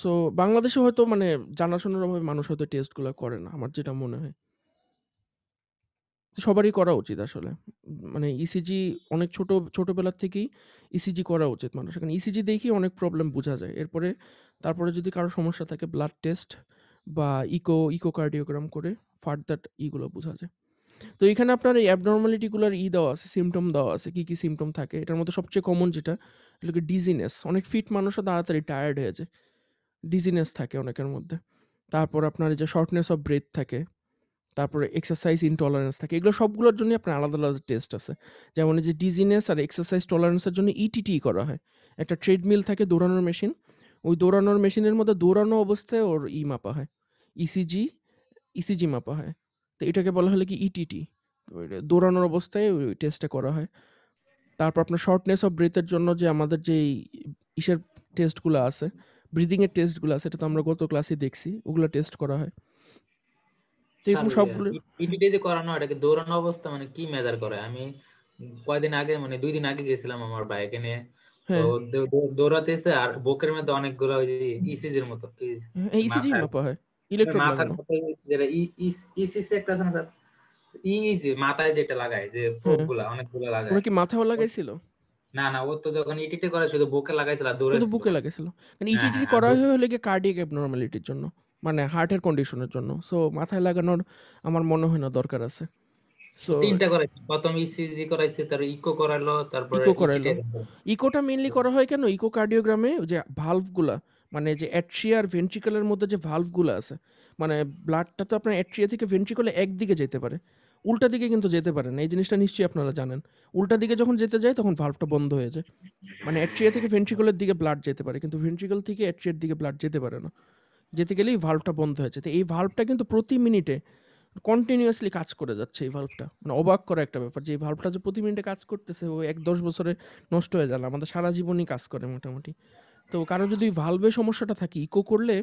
সো বাংলাদেশে হয়তো মানে জানাশোনার অভাবে মানুষ হয়তো টেস্টগুলো করে না আমার যেটা মনে হয় সবারই করা উচিত আসলে মানে ইসিজি e অনেক ছোট ছোটোবেলার থেকেই ইসিজি e করা উচিত মানুষ কারণ ইসিজি e দেখেই অনেক প্রবলেম বোঝা যায় এরপরে তারপরে যদি কারো সমস্যা থাকে ব্লাড টেস্ট বা ইকো ইকোকার্ডিওগ্রাম করে ফার্দার ইগুলো বোঝা যায় তো এখানে আপনার এই অ্যাবনর্মালিটিগুলোর ই দেওয়া আছে সিমটম দেওয়া আছে কী কী সিমটম থাকে এটার মধ্যে সবচেয়ে কমন যেটা এগুলোকে ডিজিনেস অনেক ফিট মানুষও তাড়াতাড়ি টায়ার্ড হয়ে যায় ডিজিনেস থাকে অনেকের মধ্যে তারপর আপনার এই যে শর্টনেস অফ ব্রেথ থাকে তারপরে এক্সারসাইজ ইনটলারেন্স থাকে এগুলো সবগুলোর জন্য আপনার আলাদা আলাদা টেস্ট আছে যেমন যে ডিজিনেস আর এক্সারসাইজ টলারেন্সের জন্য ইটিটি e করা হয় একটা ট্রেডমিল থাকে দৌড়ানোর মেশিন ওই দৌড়ানোর মেশিনের মধ্যে দৌড়ানো অবস্থায় ওর ই মাপা হয় ইসিজি e ইসিজি e মাপা হয় তো এটাকে বলা হলে কি ইটিটি e দৌড়ানোর অবস্থায় ওই টেস্টটা করা হয় তারপর আপনার শর্টনেস অফ ব্রেথের জন্য যে আমাদের যে ইসের টেস্টগুলো আছে ব্রিদিংয়ের টেস্টগুলো আছে এটা তো আমরা গত ক্লাসে দেখছি ওগুলো টেস্ট করা হয় এরকম সবগুলো ইটিটি হ্যাঁ। e যে করানো এটাকে দৌড়ানো অবস্থা মানে কি মেজার করে আমি কয়দিন আগে মানে দুই দিন আগে গেছিলাম আমার বাইকে নিয়ে হ্যাঁ। দৌড়াতেছে আর বুকের মধ্যে অনেকগুলো ওই ইসিজির মতো ইসিজি হ্যাঁ, মাপা হয় ইলেকট্রোড মাথার তো e মানে হার্টের হ্যাঁ, e হ্যাঁ, হ্যাঁ। কন্ডিশনের জন্য সো মানে মাথায় লাগানোর আমার মনে হয় না দরকার আছে করাইছে ইসিজি e করাইছে ইকো করালো ইকো ইকোটা মেইনলি করা হয় কেন ইকোকার্ডিওগ্রামে যে গুলা মানে যে অ্যাট্রিয়া আর ভেন্ট্রিকলের মধ্যে যে ভালভগুলো আছে মানে ব্লাডটা তো আপনার অ্যাট্রিয়া থেকে ভেন্ট্রিকলে একদিকে যেতে পারে উল্টা দিকে কিন্তু যেতে পারে না এই জিনিসটা নিশ্চয়ই আপনারা জানেন উল্টা দিকে যখন যেতে যায় তখন ভাল্ভটা বন্ধ হয়ে যায় মানে অ্যাট্রিয়া থেকে ভেন্ট্রিকলের দিকে ব্লাড যেতে পারে কিন্তু ভেন্ট্রিকল থেকে অ্যাট্রিয়ার দিকে ব্লাড যেতে পারে না যেতে গেলেই এই ভাল্বটা বন্ধ হয়েছে তো এই ভাল্বটা কিন্তু প্রতি মিনিটে কন্টিনিউয়াসলি কাজ করে যাচ্ছে এই ভাল্বটা মানে অবাক করা একটা ব্যাপার যে এই ভাল্বটা যে প্রতি মিনিটে কাজ করতেছে ও এক দশ বছরে নষ্ট হয়ে যাবে আমাদের সারা জীবনই কাজ করে মোটামুটি তো কারো যদি ভালভে সমস্যাটা থাকে ইকো করলে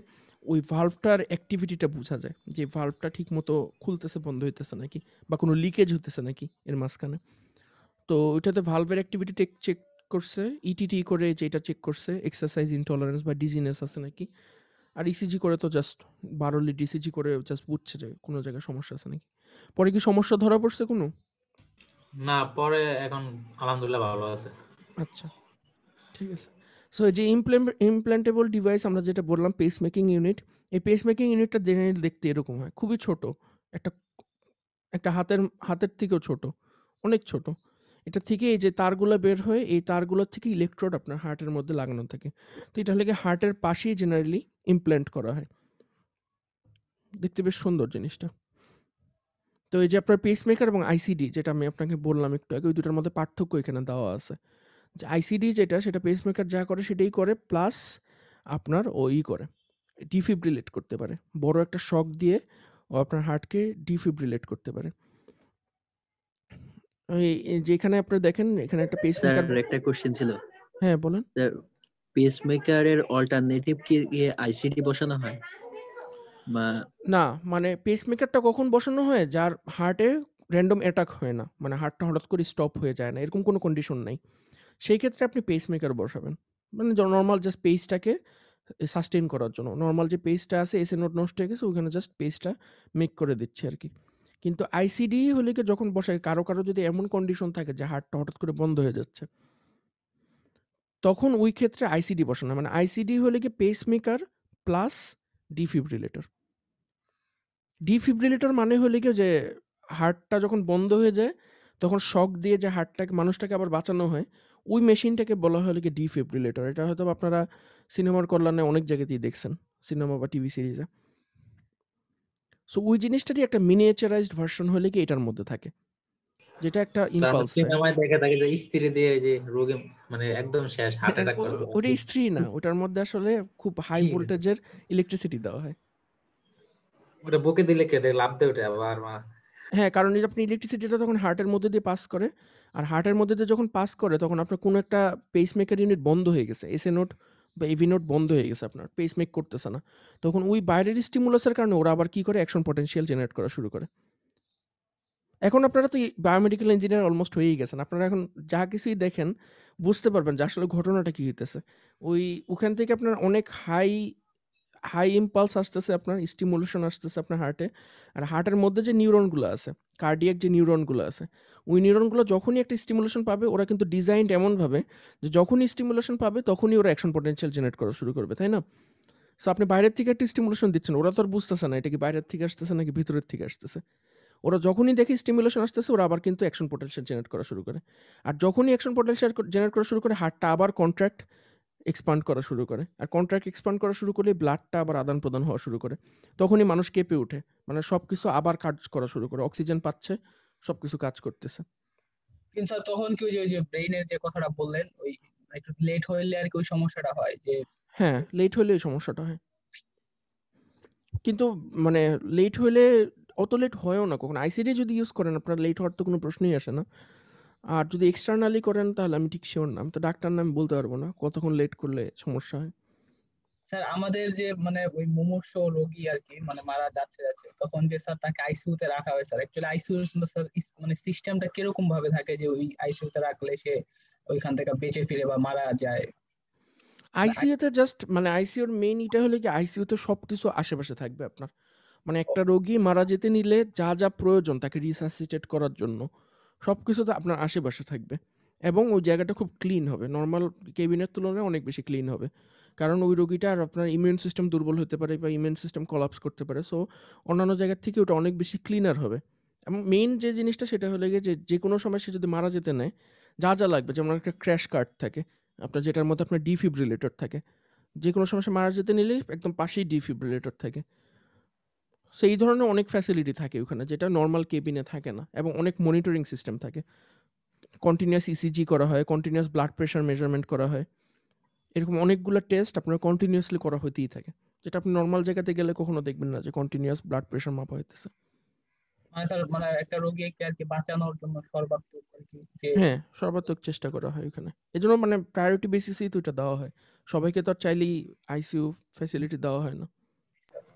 ওই ভাল্ভটার অ্যাক্টিভিটিটা বোঝা যায় যে ভাল্ভটা মতো খুলতেছে বন্ধ হইতেছে নাকি বা কোনো লিকেজ হতেছে নাকি এর মাঝখানে তো ওইটাতে ভাল্ভের অ্যাক্টিভিটি চেক করছে ইটিটি e করে যে এটা চেক করছে এক্সারসাইজ ইনটলারেন্স বা ডিজিনেস আছে নাকি আর ইসিজি e করে তো জাস্ট বারোলি ডিসিজি করে জাস্ট বুঝছে যে কোনো জায়গায় সমস্যা আছে নাকি পরে কি সমস্যা ধরা পড়ছে কোনো না পরে এখন আলহামদুলিল্লাহ ভালো আছে আচ্ছা ঠিক আছে সো যে ইমপ্ল্যান্টেবল ডিভাইস আমরা যেটা বললাম পেসমেকিং ইউনিট এই পেসমেকিং ইউনিটটা জেনারেল দেখতে এরকম হয় খুবই ছোট একটা একটা হাতের হাতের থেকেও ছোট অনেক ছোট এটা থেকে এই যে তারগুলো বের হয়ে এই তারগুলোর থেকে ইলেকট্রোড আপনার হার্টের মধ্যে লাগানো থাকে তো এটা হলে কি হার্টের পাশেই জেনারেলি ইমপ্ল্যান্ট করা হয় দেখতে বেশ সুন্দর জিনিসটা তো এই যে আপনার পেসমেকার এবং আইসিডি যেটা আমি আপনাকে বললাম একটু আগে ওই দুটার মধ্যে পার্থক্য এখানে দেওয়া আছে আইসিডি যেটা সেটা পেসমেকার যা করে সেটাই করে প্লাস আপনার ওই করে ডিফিব্রিলেট করতে পারে বড় একটা শক দিয়ে ও আপনার হার্টকে ডিফিব্রিলেট করতে পারে ওই যেখানে আপনি দেখেন এখানে একটা পেসমেকার একটা কোশ্চেন ছিল হ্যাঁ বলেন পেসমেকারের অল্টারনেটিভ কি আইসিডি বসানো হয় না মানে পেসমেকারটা কখন বসানো হয় যার হার্টে র্যান্ডম অ্যাটাক হয় না মানে হার্টটা হঠাৎ করে স্টপ হয়ে যায় না এরকম কোনো কন্ডিশন নাই সেই ক্ষেত্রে আপনি পেসমেকার বসাবেন মানে নর্মাল জাস্ট পেজটাকে সাস্টেন করার জন্য নর্মাল যে পেজটা আছে এসে নোট নষ্ট হয়ে গেছে ওইখানে জাস্ট পেজটা মেক করে দিচ্ছে আর কি কিন্তু আইসিডি হলে কি যখন বসায় কারো কারো যদি এমন কন্ডিশন থাকে যে হার্টটা হঠাৎ করে বন্ধ হয়ে যাচ্ছে তখন ওই ক্ষেত্রে আইসিডি বসানো মানে আইসিডি হলে কি পেসমেকার প্লাস ডিফিব্রিলেটর ডিফিব্রিলেটর মানে হলে কি যে হার্টটা যখন বন্ধ হয়ে যায় তখন শক দিয়ে যে হার্টটাকে মানুষটাকে আবার বাঁচানো হয় ওই মেশিনটাকে বলা হয় কি ডিফেব্রিলেটর এটা হয়তো আপনারা সিনেমার কল্যাণে অনেক জায়গাতেই দেখছেন সিনেমা বা টিভি সিরিজে সো ওই জিনিসটারই একটা মিনিয়েচারাইজড ভার্সন হলে কি এটার মধ্যে থাকে যেটা একটা ইম্পালস সিনেমায় দেখা থাকে যে স্ত্রী দিয়ে যে রোগে মানে একদম শেষ হার্ট অ্যাটাক করছে ওটা স্ত্রী না ওটার মধ্যে আসলে খুব হাই ভোল্টেজের ইলেকট্রিসিটি দেওয়া হয় ওটা বুকে দিলে কেটে লাভ দেয় ওটা আবার হ্যাঁ কারণ যদি আপনি ইলেকট্রিসিটিটা তখন হার্টের মধ্যে দিয়ে পাস করে আর হার্টের মধ্যে দিয়ে যখন পাস করে তখন আপনার কোনো একটা পেসমেকার ইউনিট বন্ধ হয়ে গেছে এসএ নোট বা এভি নোট বন্ধ হয়ে গেছে আপনার পেসমেক করতেছে না তখন ওই বাইরের স্টিমুলাসের কারণে ওরা আবার কী করে অ্যাকশন পটেনশিয়াল জেনারেট করা শুরু করে এখন আপনারা তো বায়োমেডিক্যাল ইঞ্জিনিয়ার অলমোস্ট হয়েই গেছেন আপনারা এখন যা কিছুই দেখেন বুঝতে পারবেন যে আসলে ঘটনাটা কী হইতেছে ওই ওখান থেকে আপনার অনেক হাই হাই ইম্পালস আসতেছে আপনার স্টিমুলেশন আসতেছে আপনার হার্টে আর হার্টের মধ্যে যে নিউরনগুলো আছে কার্ডিয়াক যে নিউরনগুলো আছে ওই নিউরনগুলো যখনই একটা স্টিমুলেশন পাবে ওরা কিন্তু ডিজাইনড এমনভাবে যে যখনই স্টিমুলেশন পাবে তখনই ওরা অ্যাকশন পটেন্সিয়াল জেনারেট করা শুরু করবে তাই না সো আপনি বাইরের থেকে একটা স্টিমুলেশন দিচ্ছেন ওরা তো আর বুঝতেছে না এটা কি বাইরের থেকে আসতেছে নাকি ভিতরের থেকে আসতেছে ওরা যখনই দেখে স্টিমুলেশন আসতেছে ওরা আবার কিন্তু অ্যাকশন পটেন্সিয়াল জেনারেট করা শুরু করে আর যখনই অ্যাকশন পটেন্সিয়াল জেনারেট করা শুরু করে হার্টটা আবার কন্ট্রাক্ট এক্সপান্ড করা শুরু করে আর কন্ট্রাক্ট এক্সপান্ড করা শুরু করলে ব্লাডটা আবার আদান প্রদান হওয়া শুরু করে তখনই মানুষ কেঁপে ওঠে মানে সব কিছু আবার কাজ করা শুরু করে অক্সিজেন পাচ্ছে সব কিছু কাজ করতেছে কিন্তু তখন কি ওই যে ব্রেইনের যে কথাটা বললেন ওই একটু লেট হইলে আর কি ওই সমস্যাটা হয় যে হ্যাঁ লেট হইলে ওই সমস্যাটা হয় কিন্তু মানে লেট হইলে অত লেট হয়ও না কখন আইসিডি যদি ইউজ করেন আপনার লেট হওয়ার তো কোনো প্রশ্নই আসে না আর যদি এক্সটার্নালি করেন তাহলে আমি ঠিক শিওর না আমি তো ডাক্তার নাম বলতে পারবো না কতক্ষণ লেট করলে সমস্যা হয় স্যার আমাদের যে মানে ওই মুমূর্ষ রোগী আর কি মানে মারা যাচ্ছে যাচ্ছে তখন যে স্যার তাকে আইসিউতে রাখা হয় স্যার অ্যাকচুয়ালি আইসিউ স্যার মানে সিস্টেমটা কিরকম ভাবে থাকে যে ওই আইসিউতে রাখলে সে ওইখান থেকে বেঁচে ফিরে বা মারা যায় আইসিইউতে জাস্ট মানে আইসিইউর মেইন এটা হলো কি আইসিইউতে সবকিছু আশেপাশে থাকবে আপনার মানে একটা রোগী মারা যেতে নিলে যা যা প্রয়োজন তাকে রিসাসিটেট করার জন্য সব কিছু তো আপনার আশেপাশে থাকবে এবং ওই জায়গাটা খুব ক্লিন হবে নর্মাল কেবিনের তুলনায় অনেক বেশি ক্লিন হবে কারণ ওই রোগীটার আপনার ইমিউন সিস্টেম দুর্বল হতে পারে বা ইমিউন সিস্টেম কলাপস করতে পারে সো অন্যান্য জায়গার থেকে ওটা অনেক বেশি ক্লিনার হবে এবং মেইন যে জিনিসটা সেটা হলে গিয়ে যে যে কোনো সময় সে যদি মারা যেতে নেয় যা যা লাগবে যেমন একটা ক্র্যাশ কার্ড থাকে আপনার যেটার মধ্যে আপনার ডিফিব্রিলেটর থাকে যে কোনো সময় সে মারা যেতে নিলে একদম পাশেই ডিফিব্রিলেটর থাকে সো এই ধরনের অনেক ফ্যাসিলিটি থাকে ওখানে যেটা নর্মাল কেবিনে থাকে না এবং অনেক মনিটরিং সিস্টেম থাকে কন্টিনিউয়াস ইসিজি e করা হয় কন্টিনিউয়াস ব্লাড প্রেশার মেজারমেন্ট করা হয় এরকম অনেকগুলো টেস্ট আপনার কন্টিনিউয়াসলি করা হইতেই থাকে যেটা আপনি নর্মাল জায়গাতে গেলে কখনো দেখবেন না যে কন্টিনিউয়াস ব্লাড প্রেশার মাপা হইতেছে মানে মানে বাঁচানোর জন্য হ্যাঁ সর্বাত্মক চেষ্টা করা হয় ওখানে মানে এই জন্য মানে প্রায়োরিটি বেসিসেই তো এটা দেওয়া হয় সবাইকে তো আর চাইলেই আইসিইউ ফ্যাসিলিটি দেওয়া হয় না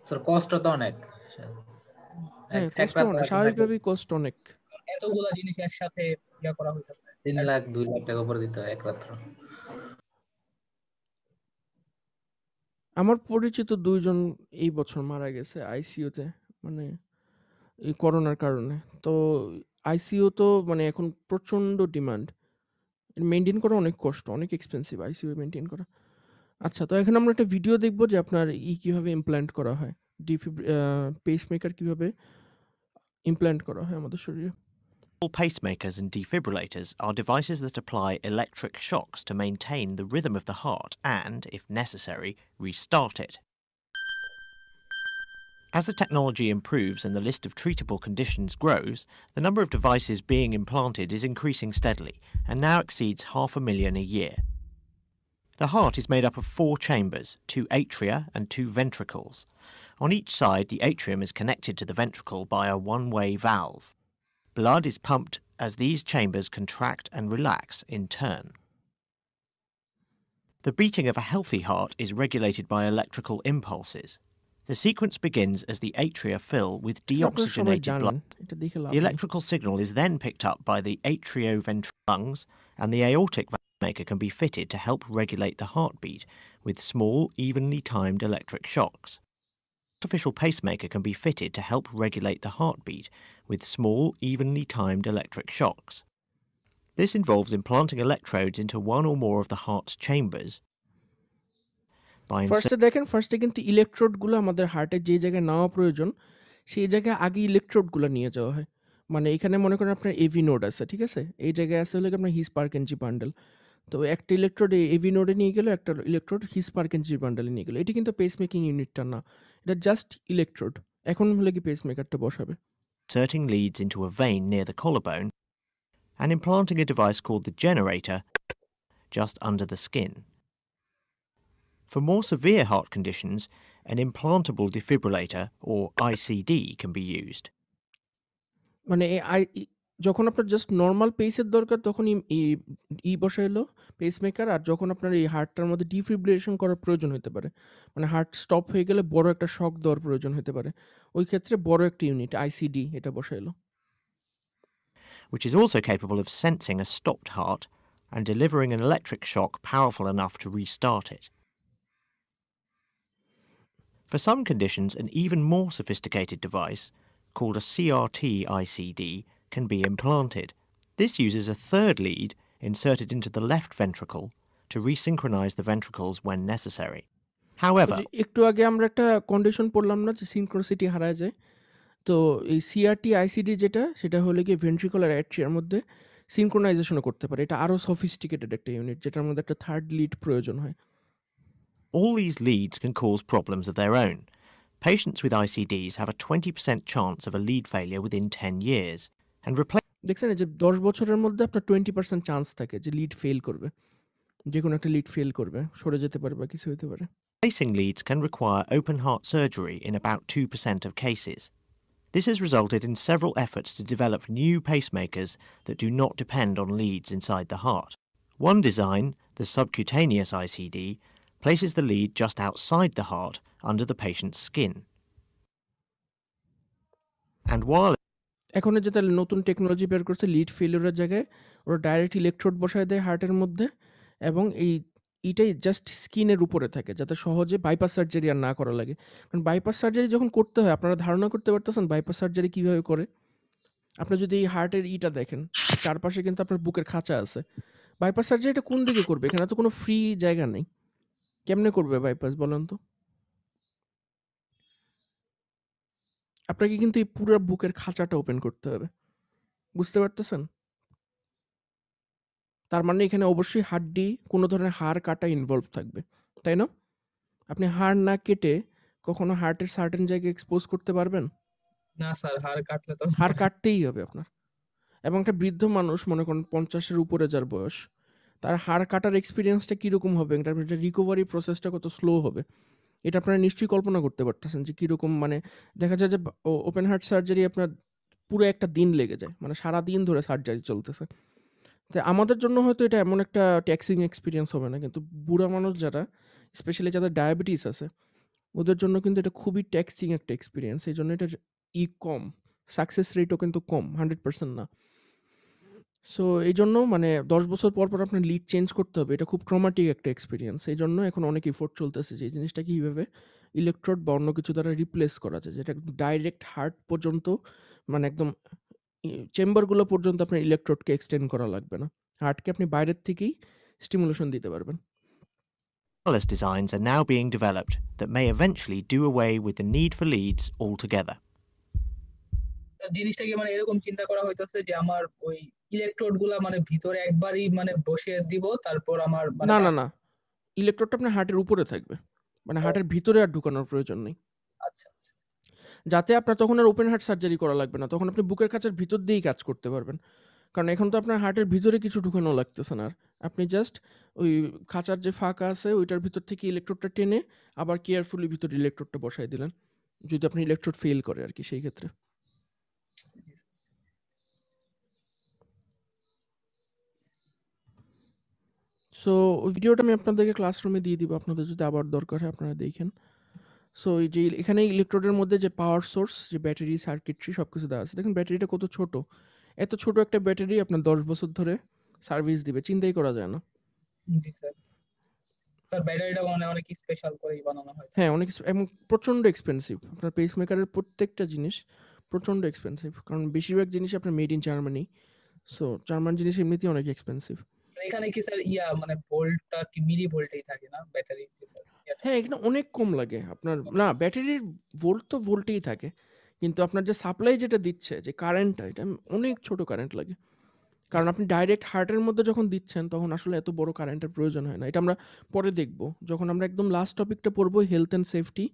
স্যার কষ্টটা তো অনেক আচ্ছা। হ্যাঁ, আমার পরিচিত দুইজন এই বছর মারা গেছে আইসিইউতে মানে এই করোনার কারণে তো আইসিও তো মানে এখন প্রচন্ড ডিমান্ড মেনটেন করা অনেক কষ্ট অনেক এক্সপেন্সিভ আইসিইউ মেনটেন করা আচ্ছা তো এখন আমরা একটা ভিডিও দেখবো যে আপনার ই কিভাবে ইমপ্ল্যান্ট করা হয় ডিফিব কিভাবে করা হয় আমাদের শরীরে All pacemakers and defibrillators are devices that apply electric shocks to maintain the rhythm of the heart and, if necessary, restart it. As the technology improves and the list of treatable conditions grows, the number of devices being implanted is increasing steadily and now exceeds half a million a year. The heart is made up of four chambers, two atria and two ventricles. On each side, the atrium is connected to the ventricle by a one-way valve. Blood is pumped as these chambers contract and relax in turn. The beating of a healthy heart is regulated by electrical impulses. The sequence begins as the atria fill with deoxygenated blood. The electrical signal is then picked up by the atrioventricular lungs and the aortic Pacemaker can be fitted to help regulate the heartbeat with small, evenly timed electric shocks. Artificial pacemaker can be fitted to help regulate the heartbeat with small, evenly timed electric shocks. This involves implanting electrodes into one or more of the heart's chambers First, ফার্স্টে দেখেন ফার্স্টে কিন্তু ইলেকট্রোডগুলো আমাদের হার্টের যে জায়গায় নেওয়া প্রয়োজন সেই জায়গায় আগে ইলেকট্রোডগুলো নিয়ে যাওয়া হয় মানে এখানে মনে করেন আপনার এভি নোড আছে ঠিক আছে এই জায়গায় আছে হলে আপনার হিস পার্কেনজি বান্ডেল তো একটা ইলেকট্রোড এভি নোডে নিয়ে গেলো একটা ইলেকট্রোড হিস পার্কেন্সি বান্ডালে নিয়ে গেলো এটি কিন্তু পেসমেকিং ইউনিটটা না এটা জাস্ট ইলেকট্রোড এখন হলে কি পেসমেকারটা বসাবে inserting leads into a vein near the collarbone and implanting a device called the generator just under the skin. For more severe heart conditions, an implantable defibrillator or ICD can be used. মানে যখন আপনার just normal পেসের দরকার তখন ই ই এলো pacemaker আর যখন আপনার এই হার্টটার মধ্যে ডিফিব্রিলেশন করার প্রয়োজন হতে পারে মানে হার্ট স্টপ হয়ে গেলে বড় একটা শক দেওয়ার প্রয়োজন হতে পারে ওই ক্ষেত্রে বড় একটা ইউনিট আইসিডি এটা এলো which is also capable of sensing a stopped heart and delivering an electric shock powerful enough to restart it. For some conditions, an even more sophisticated device, called a CRT ICD, can be implanted. This uses a third lead inserted into the left ventricle to resynchronize the ventricles when necessary. However, একটু আগে আমরা একটা condition পড়লাম না যে সিনক্রোসিটি হারায় যায় তো এই সিআরটি আইসিডি যেটা সেটা হলে গিয়ে ভেন্ট্রিকল আর অ্যাট্রিয়ার মধ্যে সিনক্রোনাইজেশনও করতে পারে এটা আরও সফিস্টিকেটেড একটা ইউনিট যেটার মধ্যে একটা থার্ড লিড প্রয়োজন হয় All these leads can cause problems of their own. Patients with ICDs have a 20% chance of a lead failure within 10 years and reply দেখছেন যে দশ বছরের মধ্যে আপনার টোয়েন্টি পার্সেন্ট চান্স থাকে যে লিড ফেল করবে যে কোনো একটা লিড ফেল করবে সরে যেতে পারে বা কিছু হতে পারে Replacing leads can require open heart surgery in about 2% of cases. This has resulted in several efforts to develop new pacemakers that do not depend on leads inside the heart. One design, the subcutaneous ICD, places the lead just outside the heart under the patient's skin. And while এখন যে তাহলে নতুন technology বের করছে lead ফেলিওরের জায়গায় ওরা direct electrode বসায় দেয় হার্টের মধ্যে এবং এই এটাই জাস্ট স্কিনের উপরে থাকে যাতে সহজে বাইপাস সার্জারি আর না করা লাগে কারণ বাইপাস সার্জারি যখন করতে হয় আপনারা ধারণা করতে পারতেছেন বাইপাস সার্জারি কীভাবে করে আপনার যদি এই হার্টের ইটা দেখেন চারপাশে কিন্তু আপনার বুকের খাঁচা আছে বাইপাস সার্জারিটা কোন দিকে করবে এখানে তো কোনো ফ্রি জায়গা নেই কেমনে করবে বাইপাস বলেন তো আপনাকে কিন্তু এই পুরো বুকের খাঁচাটা ওপেন করতে হবে বুঝতে পারতেছেন তার মানে এখানে অবশ্যই হাড্ডি কোনো ধরনের হাড় কাটা ইনভলভ থাকবে তাই না আপনি হাড় না কেটে কখনো হার্টের সার্টেন জায়গায় এক্সপোজ করতে পারবেন না স্যার হাড় কাটলে তো হাড় কাটতেই হবে আপনার এবং একটা বৃদ্ধ মানুষ মনে করেন পঞ্চাশের উপরে যার বয়স তার হাড় কাটার এক্সপিরিয়েন্সটা কীরকম হবে একটা রিকভারি প্রসেসটা কত স্লো হবে এটা আপনারা নিশ্চয়ই কল্পনা করতে পারতেছেন যে কীরকম মানে দেখা যায় যে ওপেন হার্ট সার্জারি আপনার পুরো একটা দিন লেগে যায় মানে সারা দিন ধরে সার্জারি চলতেছে তো আমাদের জন্য হয়তো এটা এমন একটা ট্যাক্সিং এক্সপিরিয়েন্স হবে না কিন্তু বুড়া মানুষ যারা স্পেশালি যাদের ডায়াবেটিস আছে ওদের জন্য কিন্তু এটা খুবই ট্যাক্সিং একটা এক্সপিরিয়েন্স এই জন্য এটা ই কম সাকসেস রেটও কিন্তু কম হান্ড্রেড পার্সেন্ট না সো এই জন্য মানে দশ বছর পর পর আপনার লিড চেঞ্জ করতে হবে এটা খুব ট্রমাটিক একটা এক্সপিরিয়েন্স এই জন্য এখন অনেক ইফোর্ট চলতেছে যে এই জিনিসটা কীভাবে ইলেকট্রোড বা অন্য কিছু দ্বারা রিপ্লেস করা যায় যেটা ডাইরেক্ট হার্ট পর্যন্ত মানে একদম চেম্বারগুলো পর্যন্ত আপনার ইলেকট্রোডকে এক্সটেন্ড করা লাগবে না হার্টকে আপনি বাইরের থেকেই স্টিমুলেশন দিতে পারবেন designs are now being developed that may eventually do away with the need for leads altogether. জিনিসটাকে মানে এরকম চিন্তা করা হইতেছে যে আমার ওই ইলেকট্রোড গুলা মানে ভিতরে একবারই মানে বসিয়ে দিব তারপর আমার মানে না না না ইলেকট্রোডটা আপনার হার্টের উপরে থাকবে মানে হার্টের ভিতরে আর ঢুকানোর প্রয়োজন নেই আচ্ছা, আচ্ছা। যাতে আপনার তখন আর ওপেন হার্ট সার্জারি করা লাগবে না তখন আপনি বুকের কাছের ভিতর দিয়েই কাজ করতে পারবেন কারণ এখন তো আপনার হার্টের ভিতরে কিছু ঢুকানো লাগতেছে না আর আপনি জাস্ট ওই খাঁচার যে ফাঁকা আছে ওইটার ভিতর থেকে ইলেকট্রোডটা টেনে আবার কেয়ারফুলি ভিতর ইলেকট্রোডটা বসাই দিলেন যদি আপনি ইলেকট্রোড ফেল করে আর কি সেই ক্ষেত্রে সো ভিডিওটা আমি আপনাদেরকে ক্লাসরুমে দিয়ে দিব আপনাদের যদি আবার দরকার হয় আপনারা দেখেন সো এই যে এখানে ইলেকট্রোডের মধ্যে যে পাওয়ার সোর্স যে ব্যাটারি সার্কিটরি সব কিছু দেওয়া আছে দেখুন ব্যাটারিটা কত ছোট এত ছোট একটা ব্যাটারি আপনার দশ বছর ধরে সার্ভিস দিবে চিন্তাই করা যায় না স্যার স্যার ব্যাটারিটা মানে অনেক হ্যাঁ অনেক এবং প্রচন্ড এক্সপেন্সিভ আপনার পেসমেকারের প্রত্যেকটা জিনিস প্রচন্ড এক্সপেন্সিভ কারণ বেশিরভাগ জিনিস আপনার made in Germany so German জিনিস এমনিতেই অনেক এক্সপেন্সিভ এখানে কি স্যার ইয়া মানে ভোল্টটা কি মিলি ভোল্টেই থাকে না ব্যাটারি স্যার হ্যাঁ এখানে অনেক কম লাগে আপনার না ব্যাটারির ভোল্ট তো ভোল্টেই থাকে কিন্তু আপনার যে সাপ্লাই যেটা দিচ্ছে যে কারেন্টটা এটা অনেক ছোট কারেন্ট লাগে কারণ আপনি ডাইরেক্ট হার্টের মধ্যে যখন দিচ্ছেন তখন আসলে এত বড় কারেন্টের প্রয়োজন হয় না এটা আমরা পরে দেখব যখন আমরা একদম লাস্ট টপিকটা পড়বো হেলথ অ্যান্ড সেফটি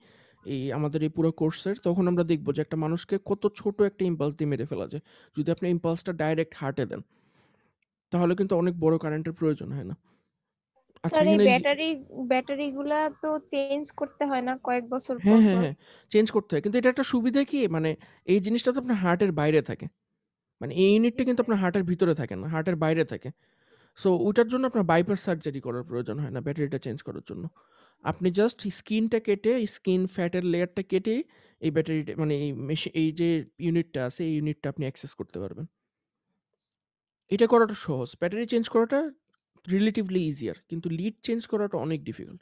এই আমাদের এই পুরো কোর্সের তখন আমরা দেখবো যে একটা মানুষকে কত ছোট একটা ইম্পালস দিয়ে মেরে ফেলা যায় যদি আপনি ইম্পালসটা ডাইরেক্ট হার্টে দেন তাহলে কিন্তু অনেক বড় কারেন্টের প্রয়োজন হয় না আচ্ছা এখানে ব্যাটারি তো চেঞ্জ করতে হয় না কয়েক বছর হ্যাঁ হ্যাঁ হ্যাঁ চেঞ্জ করতে হয় কিন্তু এটা একটা সুবিধা কি মানে এই জিনিসটা তো আপনার হার্টের বাইরে থাকে মানে এই ইউনিটটা কিন্তু আপনার হার্টের ভিতরে থাকে না হার্টের বাইরে থাকে সো ওটার জন্য আপনার বাইপাস সার্জারি করার প্রয়োজন হয় না ব্যাটারিটা চেঞ্জ করার জন্য আপনি জাস্ট স্কিনটা কেটে স্কিন ফ্যাটের লেয়ারটা কেটে এই ব্যাটারিটা মানে এই মেশিন এই যে ইউনিটটা আছে এই ইউনিটটা আপনি অ্যাক্সেস করতে পারবেন এটা করাটা সহজ ব্যাটারি চেঞ্জ করাটা রিলেটিভলি ইজিয়ার কিন্তু লিড চেঞ্জ করাটা অনেক ডিফিকাল্ট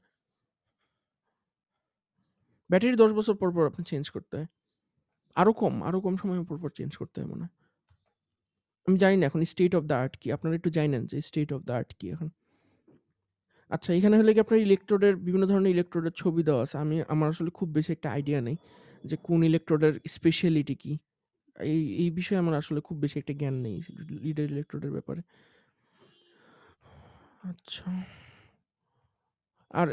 ব্যাটারি দশ বছর পর পর আপনি চেঞ্জ করতে হয় আরও কম আরও কম সময় পর পর চেঞ্জ করতে হয় মনে হয় আমি জানি না এখন স্টেট অফ দ্য আর্ট কি আপনারা একটু জানেন যে স্টেট অফ দ্য আর্ট কি এখন আচ্ছা এখানে হলে কি আপনার ইলেকট্রোডের বিভিন্ন ধরনের ইলেকট্রোডের ছবি দেওয়া আছে আমি আমার আসলে খুব বেশি একটা আইডিয়া নেই যে কোন ইলেকট্রোডের স্পেশালিটি কী এই এই বিষয়ে আমার আসলে খুব বেশি একটা জ্ঞান নেই লিডার ইলেকট্রোডের ব্যাপারে আচ্ছা আর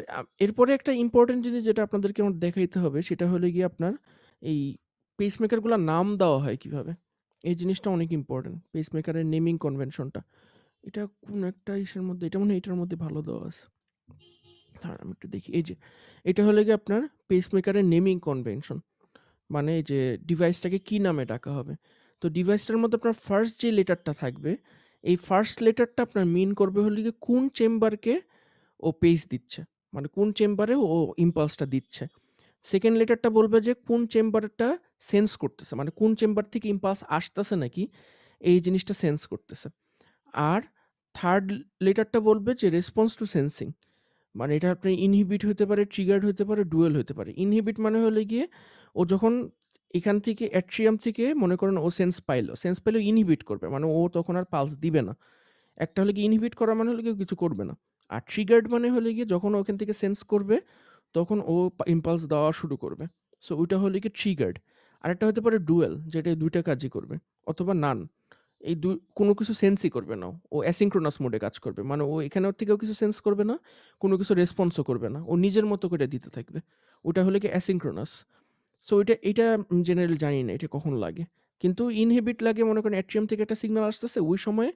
এরপরে একটা ইম্পর্টেন্ট জিনিস যেটা আপনাদেরকে আমার দেখাইতে হবে সেটা হলে গিয়ে আপনার এই পেসমেকারগুলোর নাম দেওয়া হয় কিভাবে এই জিনিসটা অনেক ইম্পর্টেন্ট পেসমেকারের নেমিং কনভেনশনটা এটা কোন একটা ইসের মধ্যে এটা মনে হয় এটার মধ্যে ভালো দেওয়া আছে আমি একটু দেখি এই যে এটা হলে গিয়ে আপনার পেসমেকারের নেমিং কনভেনশন মানে যে ডিভাইসটাকে কী নামে ডাকা হবে তো ডিভাইসটার মধ্যে আপনার ফার্স্ট যে লেটারটা থাকবে এই ফার্স্ট লেটারটা আপনার মিন করবে হলে গিয়ে কোন চেম্বারকে ও পেজ দিচ্ছে মানে কোন চেম্বারে ও ইম্পালসটা দিচ্ছে সেকেন্ড লেটারটা বলবে যে কোন চেম্বারটা সেন্স করতেছে মানে কোন চেম্বার থেকে ইম্পালস আসতেছে নাকি এই জিনিসটা সেন্স করতেছে আর থার্ড লেটারটা বলবে যে রেসপন্স টু সেন্সিং মানে এটা আপনার ইনহিবিট হতে পারে ট্রিগার্ড হতে পারে ডুয়েল হতে পারে ইনহিবিট মানে হলে গিয়ে ও যখন এখান থেকে অ্যাট্রিয়াম থেকে মনে করেন ও সেন্স পাইলো সেন্স পাইলে ইনহিবিট করবে মানে ও তখন আর পালস দিবে না একটা হলে কি ইনহিবিট করা মানে হলে কেউ কিছু করবে না আর ট্রিগার্ড মানে হলে গিয়ে যখন ওখান থেকে সেন্স করবে তখন ও ইম্পালস দেওয়া শুরু করবে সো ওইটা হলে কি ট্রিগার্ড একটা হতে পারে ডুয়েল যেটা দুইটা কাজই করবে অথবা নান এই দু কোনো কিছু সেন্সই করবে না ও অ্যাসিঙ্ক্রোনাস মোডে কাজ করবে মানে ও এখানে ওর থেকেও কিছু সেন্স করবে না কোনো কিছু রেসপন্সও করবে না ও নিজের মতো করে দিতে থাকবে ওটা হলে কি অ্যাসিঙ্ক্রোনাস সো এটা এটা জেনারেল জানি না এটা কখন লাগে কিন্তু ইনহেবিট লাগে মনে করেন অ্যাট্রিয়াম থেকে একটা সিগনাল আসতেছে ওই সময়ে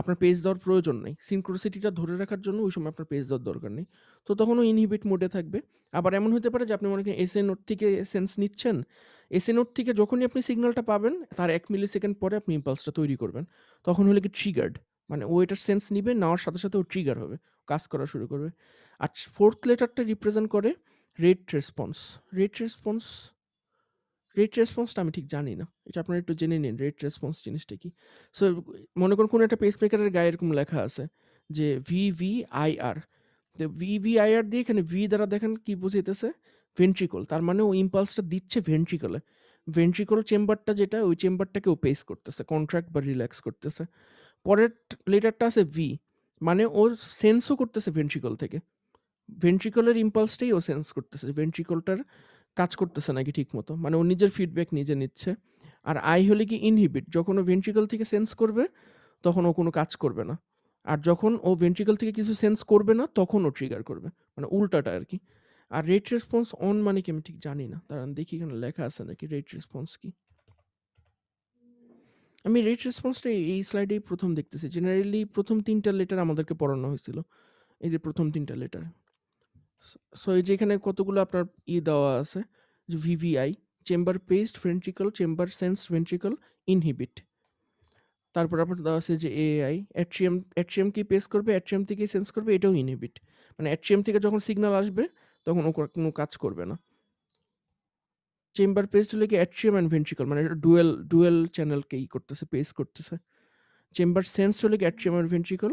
আপনার পেজ দেওয়ার প্রয়োজন নেই সিনক্রোসিটিটা ধরে রাখার জন্য ওই সময় আপনার পেজ দেওয়ার দরকার নেই তো তখনও ইনহিবিট মোডে থাকবে আবার এমন হতে পারে যে আপনি মনে করেন এসএ নোট থেকে সেন্স নিচ্ছেন এসএ নোট থেকে যখনই আপনি সিগনালটা পাবেন তার এক মিলি সেকেন্ড পরে আপনি ইম্পালসটা তৈরি করবেন তখন হলে কি ট্রিগার্ড মানে ও এটার সেন্স নিবে নেওয়ার সাথে সাথে ও ট্রিগার হবে কাজ করা শুরু করবে আর ফোর্থ লেটারটা রিপ্রেজেন্ট করে rate response rate response rate রেসপন্সটা আমি ঠিক জানি না এটা আপনারা একটু জেনে নিন রেট রেসপন্স জিনিসটা কি সো মনে করুন কোনো একটা পেসমেকারের গায়ে এরকম লেখা আছে যে ভি ভি আই আর তো ভি ভি আই আর দিয়ে এখানে ভি দ্বারা দেখেন কি বুঝাইতেছে ভেন্ট্রিকল তার মানে ও ইম্পালসটা দিচ্ছে ভেন্ট্রিকলে ভেন্ট্রিকল চেম্বারটা যেটা ওই চেম্বারটাকে ও পেস করতেছে কন্ট্রাক্ট বা রিল্যাক্স করতেছে পরের লেটারটা আছে ভি মানে ও সেন্সও করতেছে ভেন্ট্রিকল থেকে ভেন্ট্রিকলের ইম্পালসটাই ও সেন্স করতেছে ভেন্ট্রিকলটার কাজ করতেছে নাকি ঠিক মতো মানে ও নিজের ফিডব্যাক নিজে নিচ্ছে আর আই হলে কি ইনহিবিট যখন ও ভেন্ট্রিকল থেকে সেন্স করবে তখন ও কোনো কাজ করবে না আর যখন ও ভেন্ট্রিকল থেকে কিছু সেন্স করবে না তখন ও ট্রিগার করবে মানে উল্টাটা আর কি আর রেট রেসপন্স অন মানে কি আমি ঠিক জানি না তারা দেখি এখানে লেখা আছে নাকি রেট রেসপন্স কি আমি রেট রেসপন্সটা এই স্লাইডেই প্রথম দেখতেছি জেনারেলি প্রথম তিনটা লেটার আমাদেরকে পড়ানো হয়েছিল এই যে প্রথম তিনটা লেটার সো এই যে এখানে কতগুলো আপনার ই দেওয়া আছে যে VVI chamber paced ventricle chamber sense ventricle inhibit তারপর আপনার দেওয়া আছে যে এআই অ্যাট্রিয়াম অ্যাট্রিয়াম কি পেস করবে অ্যাট্রিয়াম থেকে সেন্স করবে এটাও ইনহিবিট মানে অ্যাট্রিয়াম থেকে যখন সিগনাল আসবে তখন ও কোনো কাজ করবে না চেম্বার পেস্ট হলে কি অ্যাট্রিয়াম অ্যান্ড ভেন্ট্রিকল মানে এটা ডুয়েল ডুয়েল চ্যানেলকে ই করতেছে পেস করতেছে চেম্বার সেন্স হলে কি atrium and ventricle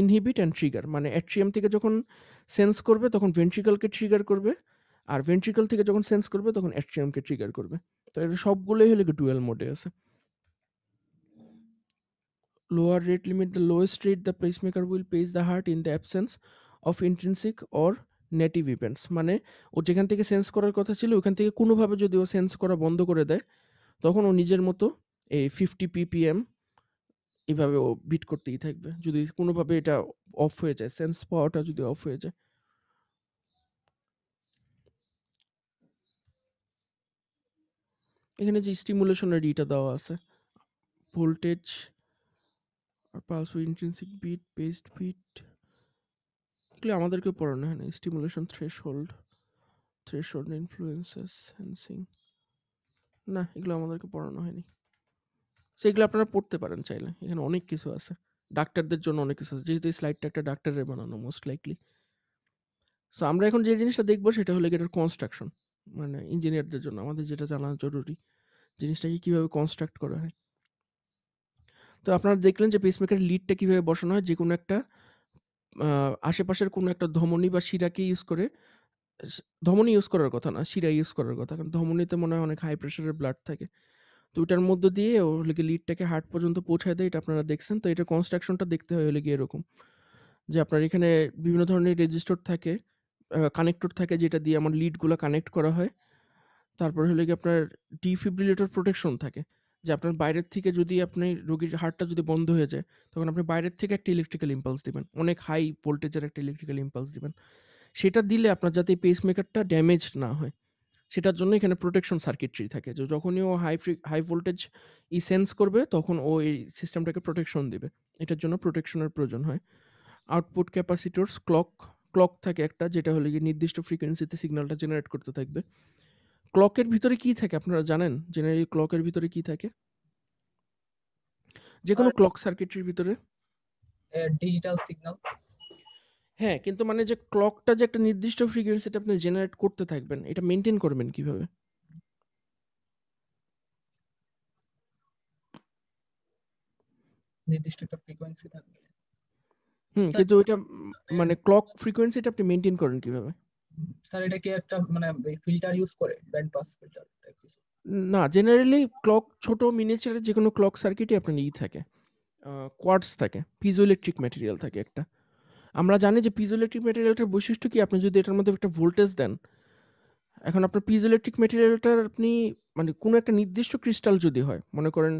inhibit and trigger মানে অ্যাট্রিয়াম থেকে যখন সেন্স করবে তখন ভেন্ট্রিকলকে ট্রিগার করবে আর ভেন্ট্রিকল থেকে যখন সেন্স করবে তখন অ্যাট্রিয়ামকে ট্রিগার করবে তো এটা সবগুলোই হলে ডুয়েল মোডে আছে lower rate limit the lowest rate the pacemaker will pace the heart in the absence of intrinsic or native events মানে ও যেখান থেকে সেন্স করার কথা ছিল ওখান থেকে কোনোভাবে যদি ও সেন্স করা বন্ধ করে দেয় তখন ও নিজের মতো এই ফিফটি পিপিএম এভাবে ও বিট করতেই থাকবে যদি কোনোভাবে এটা অফ হয়ে যায় সেন্স পাওয়াটা যদি অফ হয়ে যায় এখানে যে স্টিমুলেশনের ইটা দেওয়া আছে ভোল্টেজ আর pulse intrinsic beat based beat এগুলো আমাদেরকে পড়ানো হয় না stimulation threshold threshold influences sensing না এগুলো আমাদেরকে পড়ানো হয়নি সেগুলো আপনারা পড়তে পারেন চাইলে এখানে অনেক কিছু আছে ডাক্তারদের জন্য অনেক কিছু আছে যেহেতু এই স্লাইডটা একটা ডাক্তারের বানানো মোস্ট লাইকলি সো আমরা এখন যে জিনিসটা দেখবো সেটা হলো এটার কনস্ট্রাকশন মানে ইঞ্জিনিয়ারদের জন্য আমাদের যেটা জানা জরুরি জিনিসটাকে কীভাবে কনস্ট্রাক্ট করা হয় তো আপনারা দেখলেন যে পেসমেকার লিডটা কীভাবে বসানো হয় যে কোনো একটা আশেপাশের কোনো একটা ধমনী বা শিরাকে ইউজ করে ধমনী ইউজ করার কথা না শিরা ইউজ করার কথা কারণ ধমনীতে মনে হয় অনেক হাই প্রেশারের ব্লাড থাকে তো ওইটার মধ্য দিয়ে হলে কি লিডটাকে হাট পর্যন্ত পৌঁছায় দেয় এটা আপনারা দেখছেন তো এটা কনস্ট্রাকশনটা দেখতে হয় হলে গিয়ে এরকম যে আপনার এখানে বিভিন্ন ধরনের রেজিস্টার থাকে কানেক্টর থাকে যেটা দিয়ে আমার লিডগুলো কানেক্ট করা হয় তারপরে হলে কি আপনার ডিফিব্রিলেটর প্রোটেকশন থাকে যে আপনার বাইরের থেকে যদি আপনি রোগীর হার্টটা যদি বন্ধ হয়ে যায় তখন আপনি বাইরের থেকে একটা ইলেকট্রিক্যাল ইম্পালস দেবেন অনেক হাই ভোল্টেজের একটা ইলেকট্রিক্যাল ইম্পালস দেবেন সেটা দিলে আপনার যাতে পেসমেকারটা ড্যামেজ না হয় সেটার জন্য এখানে প্রোটেকশন সার্কিটরি থাকে যে যখনই ও হাই ফ্রি হাই ভোল্টেজ ই সেন্স করবে তখন ও এই সিস্টেমটাকে প্রোটেকশন দেবে এটার জন্য প্রোটেকশনের প্রয়োজন হয় আউটপুট ক্যাপাসিটরস ক্লক ক্লক থাকে একটা যেটা হলে গিয়ে নির্দিষ্ট ফ্রিকোয়েন্সিতে সিগন্যালটা জেনারেট করতে থাকবে ক্লকের ভিতরে কি থাকে আপনারা জানেন জেনারেল ক্লকের ভিতরে কি থাকে যে কোনো ক্লক সার্কিটরির ভিতরে ডিজিটাল সিগন্যাল হ্যাঁ কিন্তু মানে যে ক্লকটা যে একটা নির্দিষ্ট ফ্রিকোয়েন্সিটা আপনি জেনারেট করতে থাকবেন এটা মেনটেন করবেন কিভাবে নির্দিষ্ট একটা ফ্রিকোয়েন্সি থাকবে হুম কিন্তু এটা মানে ক্লক মানে ফ্রিকোয়েন্সিটা আপনি মেনটেন করেন কিভাবে স্যার এটা কি একটা মানে ফিল্টার ইউজ করে ব্যান্ড পাস ফিল্টার না জেনারেলি ক্লক ছোট মিনিয়েচারের যে কোনো ক্লক সার্কিটই আপনার ই থাকে কোয়ার্টস থাকে পিজোইলেকট্রিক ম্যাটেরিয়াল থাকে একটা আমরা জানি যে পিজোলেট্রিক ম্যাটেরিয়ালটার বৈশিষ্ট্য কি আপনি যদি এটার মধ্যে একটা ভোল্টেজ দেন এখন আপনার পিজোলেট্রিক ম্যাটেরিয়ালটার আপনি মানে কোনো একটা নির্দিষ্ট ক্রিস্টাল যদি হয় মনে করেন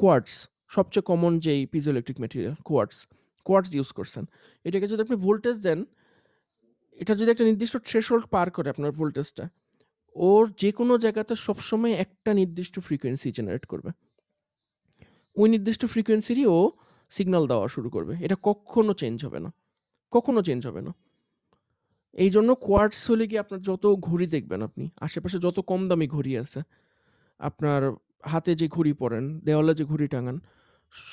কোয়ার্টস সবচেয়ে কমন যেই piezoelectric material quartz quartz use করছেন এটাকে যদি আপনি ভোল্টেজ দেন এটা যদি একটা নির্দিষ্ট থ্রেশহোল্ড পার করে আপনার ভোল্টেজটা ওর যে কোনো জায়গাতে সবসময় একটা নির্দিষ্ট ফ্রিকোয়েন্সি জেনারেট করবে ওই নির্দিষ্ট ফ্রিকোয়েন্সিরই ও সিগনাল দেওয়া শুরু করবে এটা কখনো চেঞ্জ হবে না কখনো চেঞ্জ হবে না এই জন্য কোয়ার্টস হলে কি আপনার যত ঘড়ি দেখবেন আপনি আশেপাশে যত কম দামি ঘড়ি আছে আপনার হাতে যে ঘড়ি পরেন দেওয়ালে যে ঘড়ি টাঙান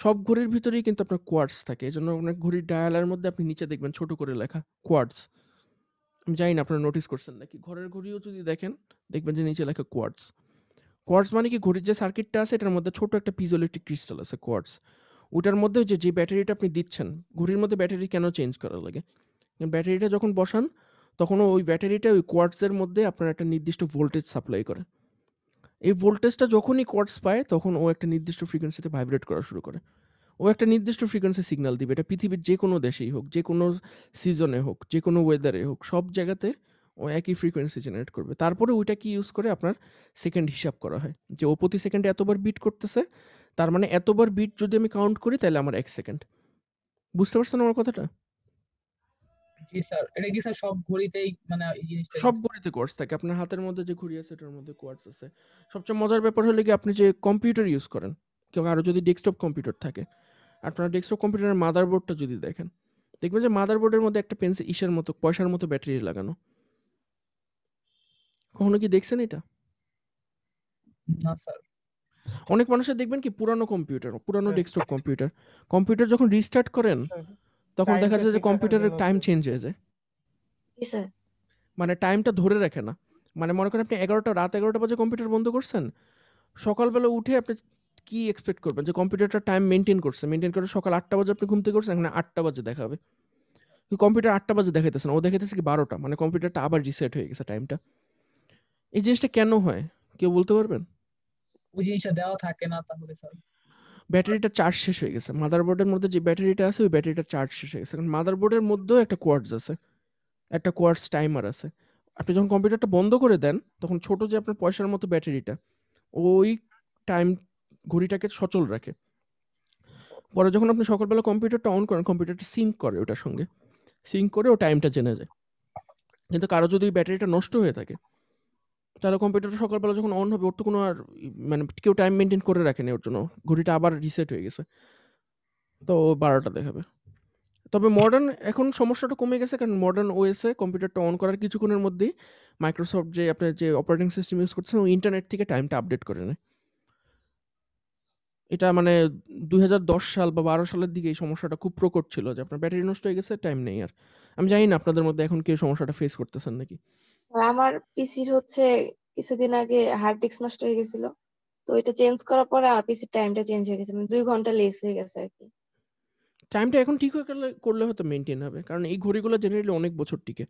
সব ঘড়ির ভিতরেই কিন্তু আপনার কোয়ার্টস থাকে এই জন্য আপনার ঘড়ির ডায়ালের মধ্যে আপনি নিচে দেখবেন ছোট করে লেখা কোয়ার্টস আমি জানি না আপনারা নোটিস করছেন নাকি ঘরের ঘড়িও যদি দেখেন দেখবেন যে নিচে লেখা কোয়ার্টস কোয়ার্টস মানে কি ঘড়ির যে সার্কিটটা আছে এটার মধ্যে ছোট একটা পিজোলিটিক ক্রিস্টাল আছে কোয়ার্টস ওটার মধ্যে হচ্ছে যে ব্যাটারিটা আপনি দিচ্ছেন ঘড়ির মধ্যে ব্যাটারি কেন চেঞ্জ করা লাগে ব্যাটারিটা যখন বসান তখন ওই ব্যাটারিটা ওই কোয়ার্টসের মধ্যে আপনার একটা নির্দিষ্ট ভোল্টেজ সাপ্লাই করে এই ভোল্টেজটা যখনই কোয়ার্টস পায় তখন ও একটা নির্দিষ্ট ফ্রিকোয়েন্সিতে ভাইব্রেট করা শুরু করে ও একটা নির্দিষ্ট ফ্রিকোয়েন্সি সিগনাল দিবে এটা পৃথিবীর যে কোনো দেশেই হোক যে কোনো সিজনে হোক যে কোনো ওয়েদারে হোক সব জায়গাতে ও একই ফ্রিকোয়েন্সি জেনারেট করবে তারপরে ওইটা কি ইউজ করে আপনার সেকেন্ড হিসাব করা হয় যে ও প্রতি সেকেন্ডে এতবার বিট করতেছে তার মানে এতবার বিট যদি আমি কাউন্ট করি তাহলে আমার এক সেকেন্ড বুঝতে পারছেন আমার কথাটা জি স্যার এটা কি স্যার সব ঘড়িতেই মানে এই জিনিসটা সব ঘড়িতে কোয়ার্টস থাকে আপনার হাতের মধ্যে যে ঘড়ি আছে এটার মধ্যে কোয়ার্টস আছে সবচেয়ে মজার ব্যাপার হলো কি আপনি যে কম্পিউটার ইউজ করেন কেউ আরও যদি ডেস্কটপ কম্পিউটার থাকে আপনার ডেস্কটপ কম্পিউটারের মাদারবোর্ডটা যদি দেখেন দেখবেন যে মাদারবোর্ডের মধ্যে একটা পেন্সিল ইসের মতো পয়সার মতো ব্যাটারি লাগানো কখনো কি দেখছেন এটা না স্যার অনেক মানুষের দেখবেন কি পুরানো কম্পিউটার পুরানো ডেস্কটপ কম্পিউটার কম্পিউটার যখন রিস্টার্ট করেন আচ্ছা। তখন দেখা যায় যে কম্পিউটারের টাইম চেঞ্জ হয়ে যায় মানে টাইমটা ধরে রাখে না মানে মনে করেন আপনি এগারোটা রাত এগারোটা বাজে কম্পিউটার বন্ধ করছেন সকালবেলা উঠে আপনি কি এক্সপেক্ট করবেন যে কম্পিউটারটা টাইম মেনটেন করছে মেনটেন করে সকাল আটটা বাজে আপনি ঘুমতে করছেন এখানে আটটা বাজে দেখাবে কম্পিউটার আটটা বাজে দেখাইতেছেন ও দেখাইতেছে কি বারোটা মানে কম্পিউটারটা আবার রিসেট হয়ে গেছে টাইমটা এই জিনিসটা কেন হয় কেউ বলতে পারবেন ওই জিনিসটা দেওয়া থাকে না তাহলে স্যার ব্যাটারিটা চার্জ শেষ হয়ে গেছে মাদারবোর্ডের মধ্যে যে ব্যাটারিটা আছে ওই ব্যাটারিটা চার্জ শেষ হয়ে গেছে কারণ মাদারবোর্ডের মধ্যেও একটা কোয়ার্টস আছে একটা কোয়ার্টস টাইমার আছে আপনি যখন কম্পিউটারটা বন্ধ করে দেন তখন ছোট যে আপনার পয়সার মতো ব্যাটারিটা ওই টাইম ঘড়িটাকে সচল রাখে পরে যখন আপনি সকালবেলা কম্পিউটারটা অন করেন কম্পিউটারটা সিঙ্ক করে ওটার সঙ্গে সিঙ্ক করে ও টাইমটা জেনে যায় কিন্তু কারো যদি ব্যাটারিটা নষ্ট হয়ে থাকে তাহলে কম্পিউটারটা সকালবেলা যখন অন হবে ওর তো কোনো আর মানে কেউ টাইম মেনটেন করে রাখেনি ওর জন্য ঘড়িটা আবার রিসেট হয়ে গেছে তো বারোটা দেখাবে তবে মডার্ন এখন সমস্যাটা কমে গেছে কারণ মডার্ন ওয়েসে কম্পিউটারটা অন করার কিছুক্ষণের মধ্যেই মাইক্রোসফট যে আপনার যে অপারেটিং সিস্টেম ইউজ করছেন ও ইন্টারনেট থেকে টাইমটা আপডেট করে নেয় এটা মানে দুই সাল বা বারো সালের দিকে এই সমস্যাটা খুব প্রকট ছিল যে আপনার ব্যাটারি নষ্ট হয়ে গেছে টাইম নেই আর আমি জানি না আপনাদের মধ্যে এখন কেউ সমস্যাটা ফেস করতেছেন নাকি আমার পিসির হচ্ছে কিছুদিন আগে হার্ড ডিস্ক নষ্ট হয়ে গেছিল তো এটা চেঞ্জ করার পরে আর পিসির টাইমটা চেঞ্জ হয়ে গেছে মানে দুই ঘন্টা লেস হয়ে গেছে আর কি টাইমটা এখন ঠিক গেলে করলে হয়তো মেনটেন হবে কারণ এই ঘড়িগুলো জেনারেলি অনেক বছর টিকে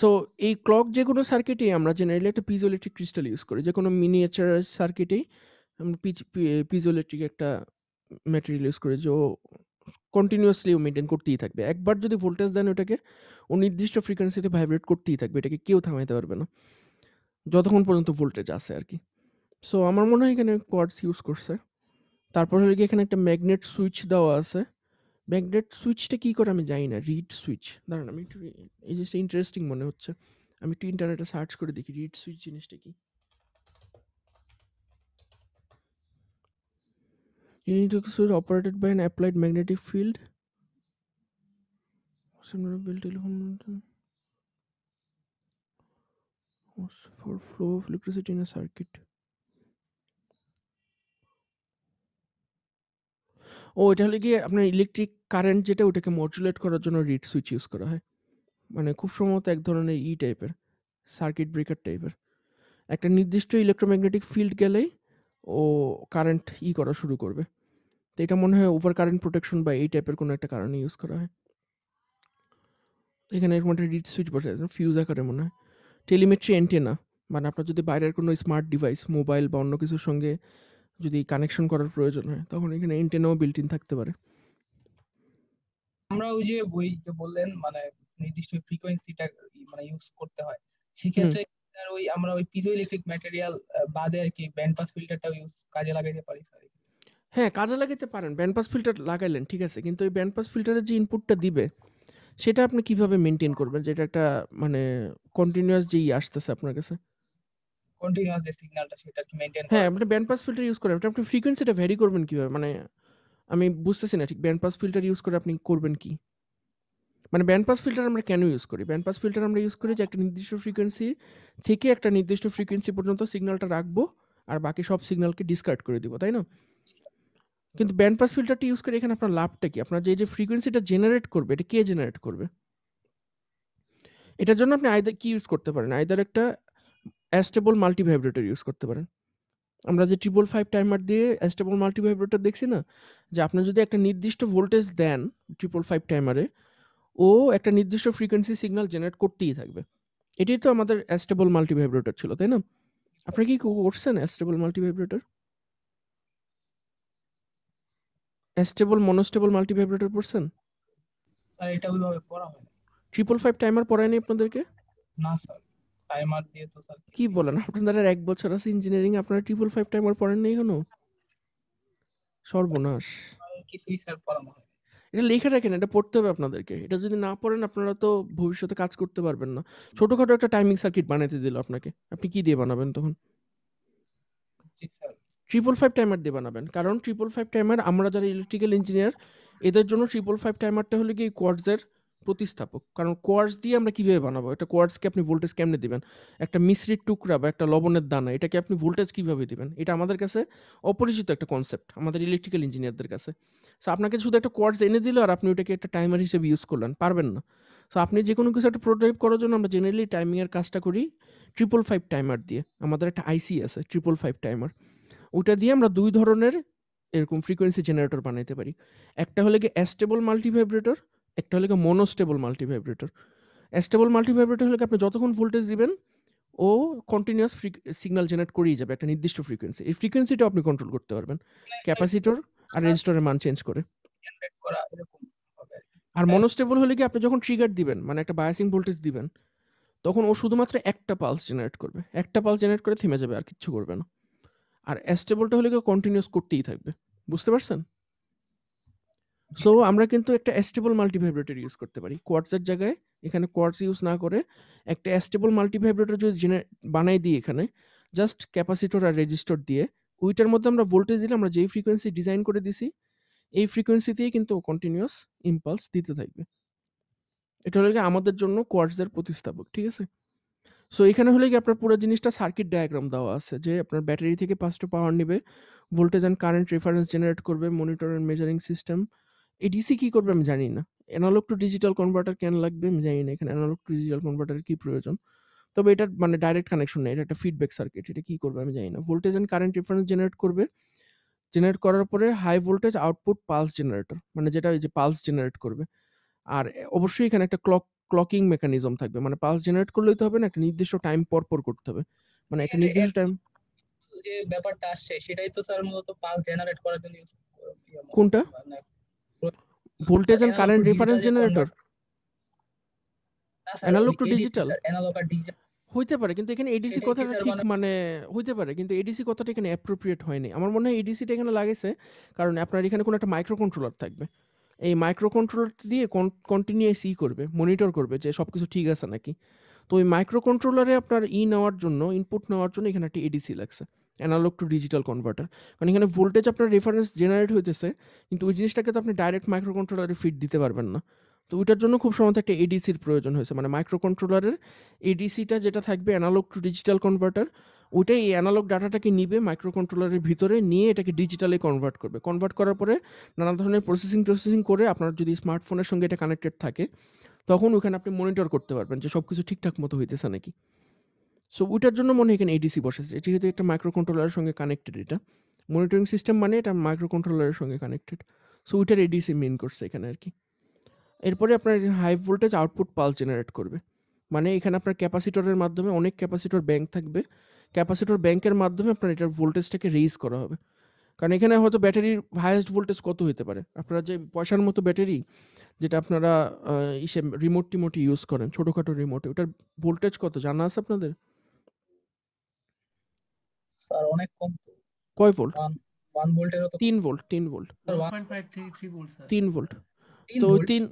সো এই ক্লক যে কোনো সার্কিটেই আমরা জেনারেলি একটা পিজোলেট্রিক ক্রিস্টাল ইউজ করি যে কোনো মিনিয়েচার সার্কিটেই আমরা পিজোলেট্রিক একটা ম্যাটেরিয়াল ইউজ করি যে কন্টিনিউয়াসলি মেনটেন করতেই থাকবে একবার যদি ভোল্টেজ দেন ওটাকে ও নির্দিষ্ট ফ্রিকোয়েন্সিতে ভাইব্রেট করতেই থাকবে এটাকে কেউ থামাইতে পারবে না যতক্ষণ পর্যন্ত ভোল্টেজ আছে আর কি সো আমার মনে হয় এখানে কোয়ার্ডস ইউজ করছে তারপর হলো কি এখানে একটা ম্যাগনেট সুইচ দেওয়া আছে ম্যাগনেট সুইচটা কী করে আমি জানি না রিড সুইচ দাঁড়ান আমি একটু এই জিনিসটা ইন্টারেস্টিং মনে হচ্ছে আমি একটু ইন্টারনেটে সার্চ করে দেখি রিড সুইচ জিনিসটা কি You need to switch operated by an Similar telephone for flow of electricity in a circuit. ও তাহলে হলে গিয়ে আপনার ইলেকট্রিক কারেন্ট যেটা ওটাকে মডুলেট করার জন্য রিড সুইচ ইউজ করা হয় মানে খুব সম্ভবত এক ধরনের ই টাইপের সার্কিট ব্রেকার টাইপের একটা নির্দিষ্ট ইলেকট্রোম্যাগনেটিক ফিল্ড গেলেই ও কারেন্ট ই e করা শুরু করবে তো এটা মনে হয় ওভার কারেন্ট প্রোটেকশন বা এই টাইপের কোনো একটা কারণে ইউজ করা হয় এখানে এরকম একটা রিড সুইচ বসে আছে ফিউজ আকারে মনে হয় টেলিমেট্রি অ্যান্টেনা মানে আপনার যদি বাইরের কোনো স্মার্ট ডিভাইস মোবাইল বা অন্য কিছুর সঙ্গে যদি কানেকশন করার প্রয়োজন হয় তখন এখানে অ্যান্টেনাও বিল্ট ইন থাকতে পারে আমরা ওই যে ওই যে বললেন মানে নির্দিষ্ট ফ্রিকোয়েন্সিটা মানে ইউজ করতে হয় সেক্ষেত্রে ওই আমরা ওই পিজো ইলেকট্রিক ম্যাটেরিয়াল বাদে আর কি ব্যান্ড পাস ফিল্টারটা ইউজ কাজে লাগাইতে পারি স্যার হ্যাঁ কাজে লাগাইতে পারেন ব্যান্ড পাস ফিল্টার লাগাইলেন ঠিক আছে কিন্তু ওই ব্যান্ড পাস ফিল্টারের যে ইনপুটটা দিবে সেটা আপনি কিভাবে মেনটেন করবেন যেটা একটা মানে কন্টিনিউয়াস যেই আসতেছে আপনার কাছে কন্টিনিউয়াস যে সিগন্যালটা সেটা মেনটেন হ্যাঁ আপনি ব্যান্ড পাস ফিল্টার ইউজ করেন আপনি ফ্রিকোয়েন্সিটা ভ্যারি করবেন কিভাবে মানে আমি বুঝতেছি না ঠিক ব্যান্ড পাস ফিল্টার ইউজ করে আপনি করবেন কি মানে ব্যান্ড পাস ফিল্টার আমরা কেন ইউজ করি ব্যান্ড পাস ফিল্টার আমরা ইউজ করি যে একটা নির্দিষ্ট ফ্রিকোয়েন্সি থেকে একটা নির্দিষ্ট ফ্রিকোয়েন্সি পর্যন্ত সিগন্যালটা রাখবো আর বাকি সব সিগন্যালকে ডিসকার্ড করে দিব তাই না কিন্তু ব্যান্ড পাস ফিল্টারটি ইউজ করে এখানে আপনার লাভটা কি আপনার যে যে ফ্রিকোয়েন্সিটা জেনারেট করবে এটা কে জেনারেট করবে এটার জন্য আপনি আইদার কি ইউজ করতে পারেন আইদার একটা অ্যাস্টেবল ভাইব্রেটর ইউজ করতে পারেন আমরা যে ট্রিপল ফাইভ টাইমার দিয়ে অ্যাস্টেবল মাল্টিভাইব্রেটর দেখছি না যে আপনি যদি একটা নির্দিষ্ট ভোল্টেজ দেন ট্রিপল ফাইভ টাইমারে ও একটা নির্দিষ্ট ফ্রিকোয়েন্সি সিগনাল জেনারেট করতেই থাকবে এটাই তো আমাদের অ্যাস্টেবল ভাইব্রেটর ছিল তাই না আপনি কি করছেন astable multivibrator stable monostable vibrator পড়ছেন স্যার এটা ওইভাবে পড়া হয় ট্রিপল ফাইভ টাইমার পড়ায়নি আপনাদেরকে না স্যার টাইমার দিয়ে তো স্যার কি বলেন আপনাদের এক বছর আছে ইঞ্জিনিয়ারিং আপনারা ট্রিপল ফাইভ টাইমার পড়েন নাই এখনো সর্বনাশ কিছুই স্যার পড়ানো হয় এটা লিখে রাখেন এটা পড়তে হবে আপনাদেরকে এটা যদি না পড়েন আপনারা তো ভবিষ্যতে কাজ করতে পারবেন না ছোটোখাটো একটা টাইমিং সার্কিট বানাতে দিল আপনাকে আপনি কি দিয়ে বানাবেন তখন ট্রিপল ফাইভ টাইমার দিয়ে বানাবেন কারণ ট্রিপল ফাইভ টাইমার আমরা যারা ইলেকট্রিক্যাল ইঞ্জিনিয়ার এদের জন্য ট্রিপল ফাইভ টাইমারটা হলে কি কোয়ার্ডসের প্রতিস্থাপক কারণ কোয়ার্স দিয়ে আমরা কীভাবে বানাবো একটা কোয়ার্সকে আপনি ভোল্টেজ কেমনে দেবেন একটা মিশ্রির টুকরা বা একটা লবণের দানা এটাকে আপনি ভোল্টেজ কীভাবে দেবেন এটা আমাদের কাছে অপরিচিত একটা কনসেপ্ট আমাদের ইলেকট্রিক্যাল ইঞ্জিনিয়ারদের কাছে সো আপনাকে শুধু একটা কোয়ার্স এনে দিল আর আপনি ওটাকে একটা টাইমার হিসেবে ইউজ করলেন পারবেন না সো আপনি যে কোনো কিছু একটা প্রোটোটাইপ করার জন্য আমরা জেনারেলি টাইমিংয়ের কাজটা করি ট্রিপল ফাইভ টাইমার দিয়ে আমাদের একটা আইসি আছে ট্রিপল ফাইভ টাইমার ওটা দিয়ে আমরা দুই ধরনের এরকম ফ্রিকোয়েন্সি জেনারেটর বানাইতে পারি একটা হলে গিয়ে অ্যাস্টেবল মাল্টিভাইব্রেটর একটা হলে গিয়ে মনোস্টেবল মাল্টিভাইব্রেটর অ্যাস্টেবল মাল্টিভাইব্রেটর হলে আপনি যতক্ষণ ভোল্টেজ দিবেন ও কন্টিনিউয়াস সিগনাল জেনারেট করেই যাবে একটা নির্দিষ্ট ফ্রিকোয়েন্সি এই ফ্রিকোয়েন্সিটাও আপনি কন্ট্রোল করতে পারবেন ক্যাপাসিটর আর রেজিস্টরের মান চেঞ্জ করে আর মনোস্টেবল হ্যাঁ। হলে কি আপনি যখন ট্রিগার দিবেন মানে একটা বায়াসিং ভোল্টেজ দিবেন তখন ও শুধুমাত্র একটা পালস জেনারেট করবে একটা পালস জেনারেট করে থেমে যাবে আর কিচ্ছু করবে না আর অ্যাস্টেবলটা হলে কেউ কন্টিনিউস করতেই থাকবে বুঝতে পারছেন সো আচ্ছা। আমরা কিন্তু একটা অ্যাস্টেবল মাল্টিভাইব্রেটর ইউজ করতে পারি কোয়ার্টসের জায়গায় এখানে কোয়ার্টস ইউজ না করে একটা অ্যাস্টেবল মাল্টিভাইব্রেটর যদি জেনে বানাই দিই এখানে জাস্ট ক্যাপাসিটর আর রেজিস্টর দিয়ে ওইটার মধ্যে আমরা ভোল্টেজ দিলে আমরা যেই ফ্রিকোয়েন্সি ডিজাইন করে দিছি এই ফ্রিকোয়েন্সিতেই কিন্তু কন্টিনিউয়াস ইম্পালস দিতে থাকবে এটা হলো আমাদের জন্য কোয়ার্টসের প্রতিস্থাপক ঠিক আছে সো এখানে হলে কি আপনার পুরো জিনিসটা সার্কিট ডায়াগ্রাম দেওয়া আছে যে আপনার ব্যাটারি থেকে পাঁচটা পাওয়ার নেবে voltage and current reference generate করবে মনিটর অ্যান্ড মেজারিং সিস্টেম এই ডিসি কী করবে আমি জানি না অ্যানালগ টু ডিজিটাল কনভার্টার কেন লাগবে আমি জানি না এখানে অ্যানালগ টু ডিজিটাল কনভার্টারের কী প্রয়োজন তবে এটা মানে ডাইরেক্ট কানেকশন নেই এটা একটা ফিডব্যাক সার্কিট এটা কী করবে আমি জানি না voltage and current reference generate করবে জেনারেট করার পরে high voltage output pulse generator মানে যেটা ওই যে পালস জেনারেট করবে আর অবশ্যই এখানে একটা ক্লক ক্লকিং মেকানিজম থাকবে মানে পালস জেনারেট করলেই তো হবে না একটা নির্দিষ্ট টাইম পর পর করতে হবে মানে হ্যাঁ, একটা নির্দিষ্ট টাইম যে ব্যাপারটা আসছে সেটাই তো স্যার মূলত পালস জেনারেট করার জন্য ইয়ে কোনটা voltage and current reference generator analog to digital analog আর ডিজিটাল হইতে পারে কিন্তু এখানে এডিসি কথাটা ঠিক মানে, মানে হইতে পারে কিন্তু এডিসি কথাটা এখানে অ্যাপ্রোপ্রিয়েট হয়নি আমার মনে হয় এডিসিটা এখানে লাগেছে কারণ আপনার এখানে কোনো একটা মাইক্রো কন্ট্রোলার থাকবে এই মাইক্রো কন্ট্রোলারটা দিয়ে কন্টিনিউয়াস ই করবে মনিটর করবে যে সব কিছু ঠিক আছে নাকি তো ওই মাইক্রো কন্ট্রোলারে আপনার ই নেওয়ার জন্য ইনপুট নেওয়ার জন্য এখানে একটি এডিসি লাগছে অ্যানালগ টু ডিজিটাল কনভার্টার কারণ এখানে ভোল্টেজ আপনার রেফারেন্স জেনারেট হইতেছে কিন্তু ওই জিনিসটাকে তো আপনি ডাইরেক্ট মাইক্রো কন্ট্রোলারে ফিট দিতে পারবেন না তো ওইটার জন্য খুব সম্ভবত একটা এডিসির প্রয়োজন হয়েছে মানে মাইক্রো কন্ট্রোলারের এডিসিটা যেটা থাকবে অ্যানালগ টু ডিজিটাল কনভার্টার ওইটাই এই অ্যানালগ ডাটাটাকে নিবে মাইক্রো কন্ট্রোলারের ভিতরে নিয়ে এটাকে ডিজিটালে কনভার্ট করবে কনভার্ট করার পরে নানা ধরনের প্রসেসিং প্রসেসিং করে আপনার যদি স্মার্টফোনের সঙ্গে এটা কানেক্টেড থাকে তখন ওখানে আপনি মনিটর করতে পারবেন যে সব কিছু ঠিকঠাক মতো হইতেছে নাকি সো ওইটার জন্য মনে হয় এখানে এডিসি বসেছে যেহেতু একটা মাইক্রো কন্ট্রোলারের সঙ্গে কানেক্টেড এটা মনিটরিং সিস্টেম মানে এটা মাইক্রো কন্ট্রোলারের সঙ্গে কানেক্টেড সো ওইটার এডিসি মেন করছে এখানে আর কি এরপরে আপনার high voltage output pulse generate করবে মানে এখানে আপনার ক্যাপাসিটরের মাধ্যমে অনেক ক্যাপাসিটর ব্যাংক থাকবে ক্যাপাসিটর ব্যাংকের মাধ্যমে আপনার এটার ভোল্টেজটাকে রেইজ করা হবে কারণ এখানে হয়তো ব্যাটারির হায়েস্ট ভোল্টেজ কত হতে পারে আপনারা যে পয়সার মতো ব্যাটারি যেটা আপনারা ইসে রিমোট টিমোট ইউজ করেন ছোটোখাটো রিমোট ওটার ভোল্টেজ কত জানা আছে আপনাদের স্যার অনেক কম কয় ভোল্ট 1 ভোল্টেরও তো 3 ভোল্ট 3 ভোল্ট 1.533 ভোল্ট 3 ভোল্ট তো 3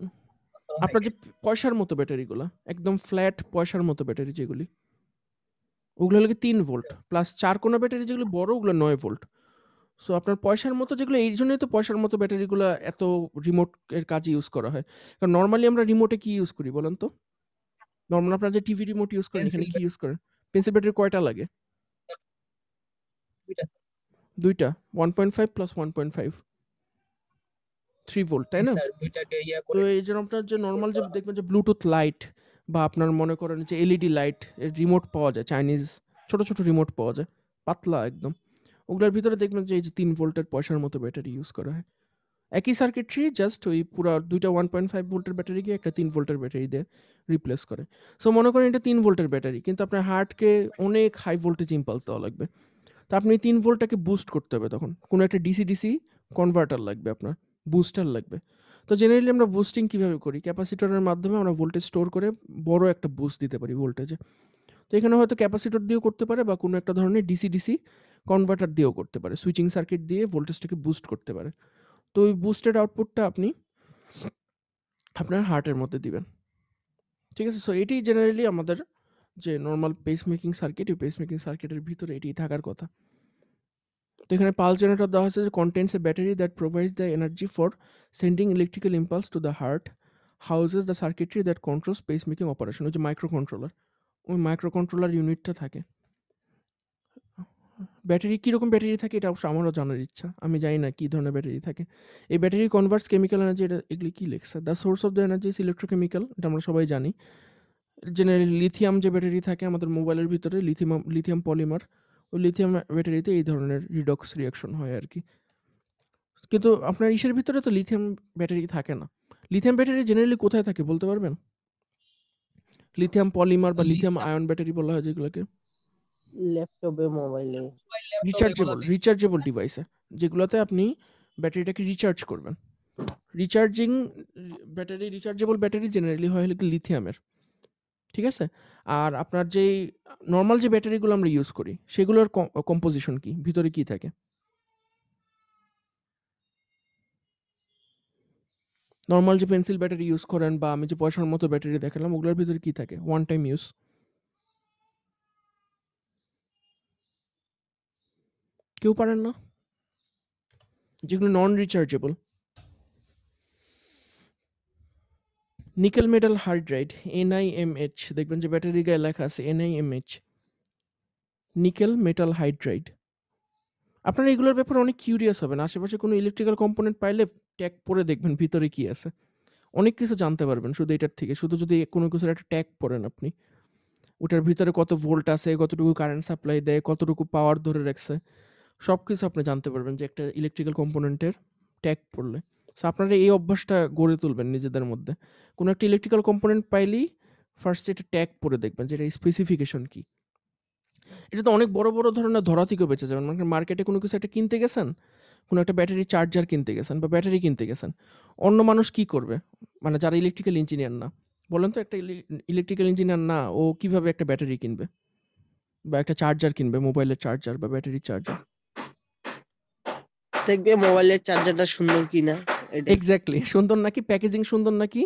আচ্ছা, আপনার যে পয়সার মতো ব্যাটারিগুলো একদম ফ্ল্যাট পয়সার মতো ব্যাটারি যেগুলি ওগুলো হলো তিন ভোল্ট প্লাস চার কোনো ব্যাটারি যেগুলো বড় ওগুলো নয় ভোল্ট সো আপনার পয়সার মতো যেগুলো এই জন্যই তো পয়সার মতো ব্যাটারিগুলো এত রিমোট এর কাজে ইউজ করা হয় কারণ নর্মালি আমরা রিমোটে কি ইউজ করি বলেন তো নর্মাল আপনার যে টিভি রিমোট ইউজ করেন এখানে কি ইউজ করেন পেন্সিল ব্যাটারি কয়টা লাগে দুইটা one point five plus one point five three volt তাই না তো এই যে আপনার যে নর্মাল যে দেখবেন যে ব্লুটুথ লাইট বা আপনার মনে করেন যে এলইডি লাইট রিমোট পাওয়া যায় চাইনিজ ছোট ছোট রিমোট পাওয়া যায় পাতলা একদম ওগুলোর ভিতরে দেখবেন যে এই যে তিন ভোল্টের পয়সার মতো ব্যাটারি ইউজ করা হয় একই সার্কিটরি জাস্ট ওই পুরো দুইটা ওয়ান পয়েন্ট ফাইভ ভোল্টের ব্যাটারিকে একটা তিন ভোল্টের ব্যাটারি দিয়ে রিপ্লেস করে সো মনে করেন এটা তিন ভোল্টের ব্যাটারি কিন্তু আপনার হার্টকে অনেক হাই ভোল্টেজ ইম্পালস দেওয়া লাগবে তো আপনি তিন ভোল্টটাকে বুস্ট করতে হবে তখন কোনো একটা ডিসি ডিসি কনভার্টার লাগবে আপনার বুস্টার লাগবে তো জেনারেলি আমরা বুস্টিং কীভাবে করি ক্যাপাসিটরের মাধ্যমে আমরা ভোল্টেজ স্টোর করে বড় একটা বুস্ট দিতে পারি ভোল্টেজে তো এখানে হয়তো ক্যাপাসিটর দিয়েও করতে পারে বা কোনো একটা ধরনের ডিসি ডিসি কনভার্টার দিয়েও করতে পারে সুইচিং সার্কিট দিয়ে ভোল্টেজটাকে বুস্ট করতে পারে তো ওই বুস্টেড আউটপুটটা আপনি আপনার হার্টের মধ্যে দিবেন ঠিক আছে সো এটি জেনারেলি আমাদের যে নর্মাল পেস মেকিং সার্কিট ওই পেস মেকিং সার্কিটের ভিতরে এটি থাকার কথা তো এখানে পালস জেনারেটর দেওয়া হচ্ছে যে contents a battery that provides the energy for sending electrical impulse to the heart houses the circuitry that control space making operation ওই যে মাইক্রো কন্ট্রোলার ওই মাইক্রো কন্ট্রোলার ইউনিটটা থাকে ব্যাটারি কীরকম ব্যাটারি থাকে এটা অবশ্য আমারও জানার ইচ্ছা আমি জানি না কী ধরনের ব্যাটারি থাকে এই ব্যাটারি কনভার্টস কেমিক্যাল এনার্জি এটা এগুলি কী লেখছে the source of the energy is electrochemical এটা আমরা সবাই জানি জেনারেলি লিথিয়াম যে ব্যাটারি থাকে আমাদের মোবাইলের ভিতরে লিথিয়াম লিথিয়াম পলিমার লিথিয়াম ব্যাটারিতে এই ধরনের রিডক্স রিয়াকশন হয় আর কি কিন্তু আপনার ইসের ভিতরে তো লিথিয়াম ব্যাটারি থাকে না লিথিয়াম ব্যাটারি জেনারেলি কোথায় থাকে বলতে পারবেন লিথিয়াম পলিমার বা লিথিয়াম আয়ন ব্যাটারি বলা হয় যেগুলোকে ল্যাপটপে মোবাইলে রিচার্জেবল রিচার্জেবল ডিভাইসে যেগুলোতে আপনি ব্যাটারিটাকে রিচার্জ করবেন recharging battery rechargeable battery generally হয় লিথিয়ামের ঠিক আছে আর আপনার যেই নর্মাল যে ব্যাটারিগুলো আমরা ইউজ করি সেগুলোর কম্পোজিশন কি ভিতরে কি থাকে নর্মাল যে পেন্সিল ব্যাটারি ইউজ করেন বা আমি যে পয়সার মতো ব্যাটারি দেখালাম ওগুলোর ভিতরে কি থাকে ওয়ান টাইম ইউজ কেউ পারেন না যেগুলো non rechargeable nickel metal hydride N I M H দেখবেন যে ব্যাটারির গায়ে লেখা আছে এনআইএমএইচ নিকেল মেটাল হাইড্রাইড আপনারা এগুলোর ব্যাপারে অনেক কিউরিয়াস হবেন আশেপাশে কোনো ইলেকট্রিক্যাল কম্পোনেন্ট পাইলে ট্যাগ পরে দেখবেন ভিতরে কি আছে অনেক কিছু জানতে পারবেন শুধু এটার থেকে শুধু যদি কোনো কিছুর একটা ট্যাগ পড়েন আপনি ওটার ভিতরে কত ভোল্ট আছে কতটুকু কারেন্ট সাপ্লাই দেয় কতটুকু পাওয়ার ধরে রাখছে সব কিছু আপনি জানতে পারবেন যে একটা ইলেকট্রিক্যাল কম্পোনেন্টের ট্যাগ পড়লে সো আপনারা এই অভ্যাসটা গড়ে তুলবেন নিজেদের মধ্যে কোনো একটা ইলেকট্রিক্যাল কম্পোনেন্ট পাইলেই ফার্স্ট এটা ট্যাগ পরে দেখবেন যে এটা স্পেসিফিকেশন কী এটা তো অনেক বড় বড় ধরনের থেকেও বেঁচে যাবেন মানে মার্কেটে কোনো কিছু একটা কিনতে গেছেন কোনো একটা ব্যাটারি চার্জার কিনতে গেছেন বা ব্যাটারি কিনতে গেছেন অন্য মানুষ কি করবে মানে যারা ইলেকট্রিক্যাল ইঞ্জিনিয়ার না বলেন তো একটা ইলেকট্রিক্যাল ইঞ্জিনিয়ার না ও কিভাবে একটা ব্যাটারি কিনবে বা একটা চার্জার কিনবে মোবাইলের চার্জার বা ব্যাটারি চার্জার দেখবে মোবাইলের চার্জারটা সুন্দর কিনা এক্স্যাক্টলি সুন্দর নাকি প্যাকেজিং সুন্দর নাকি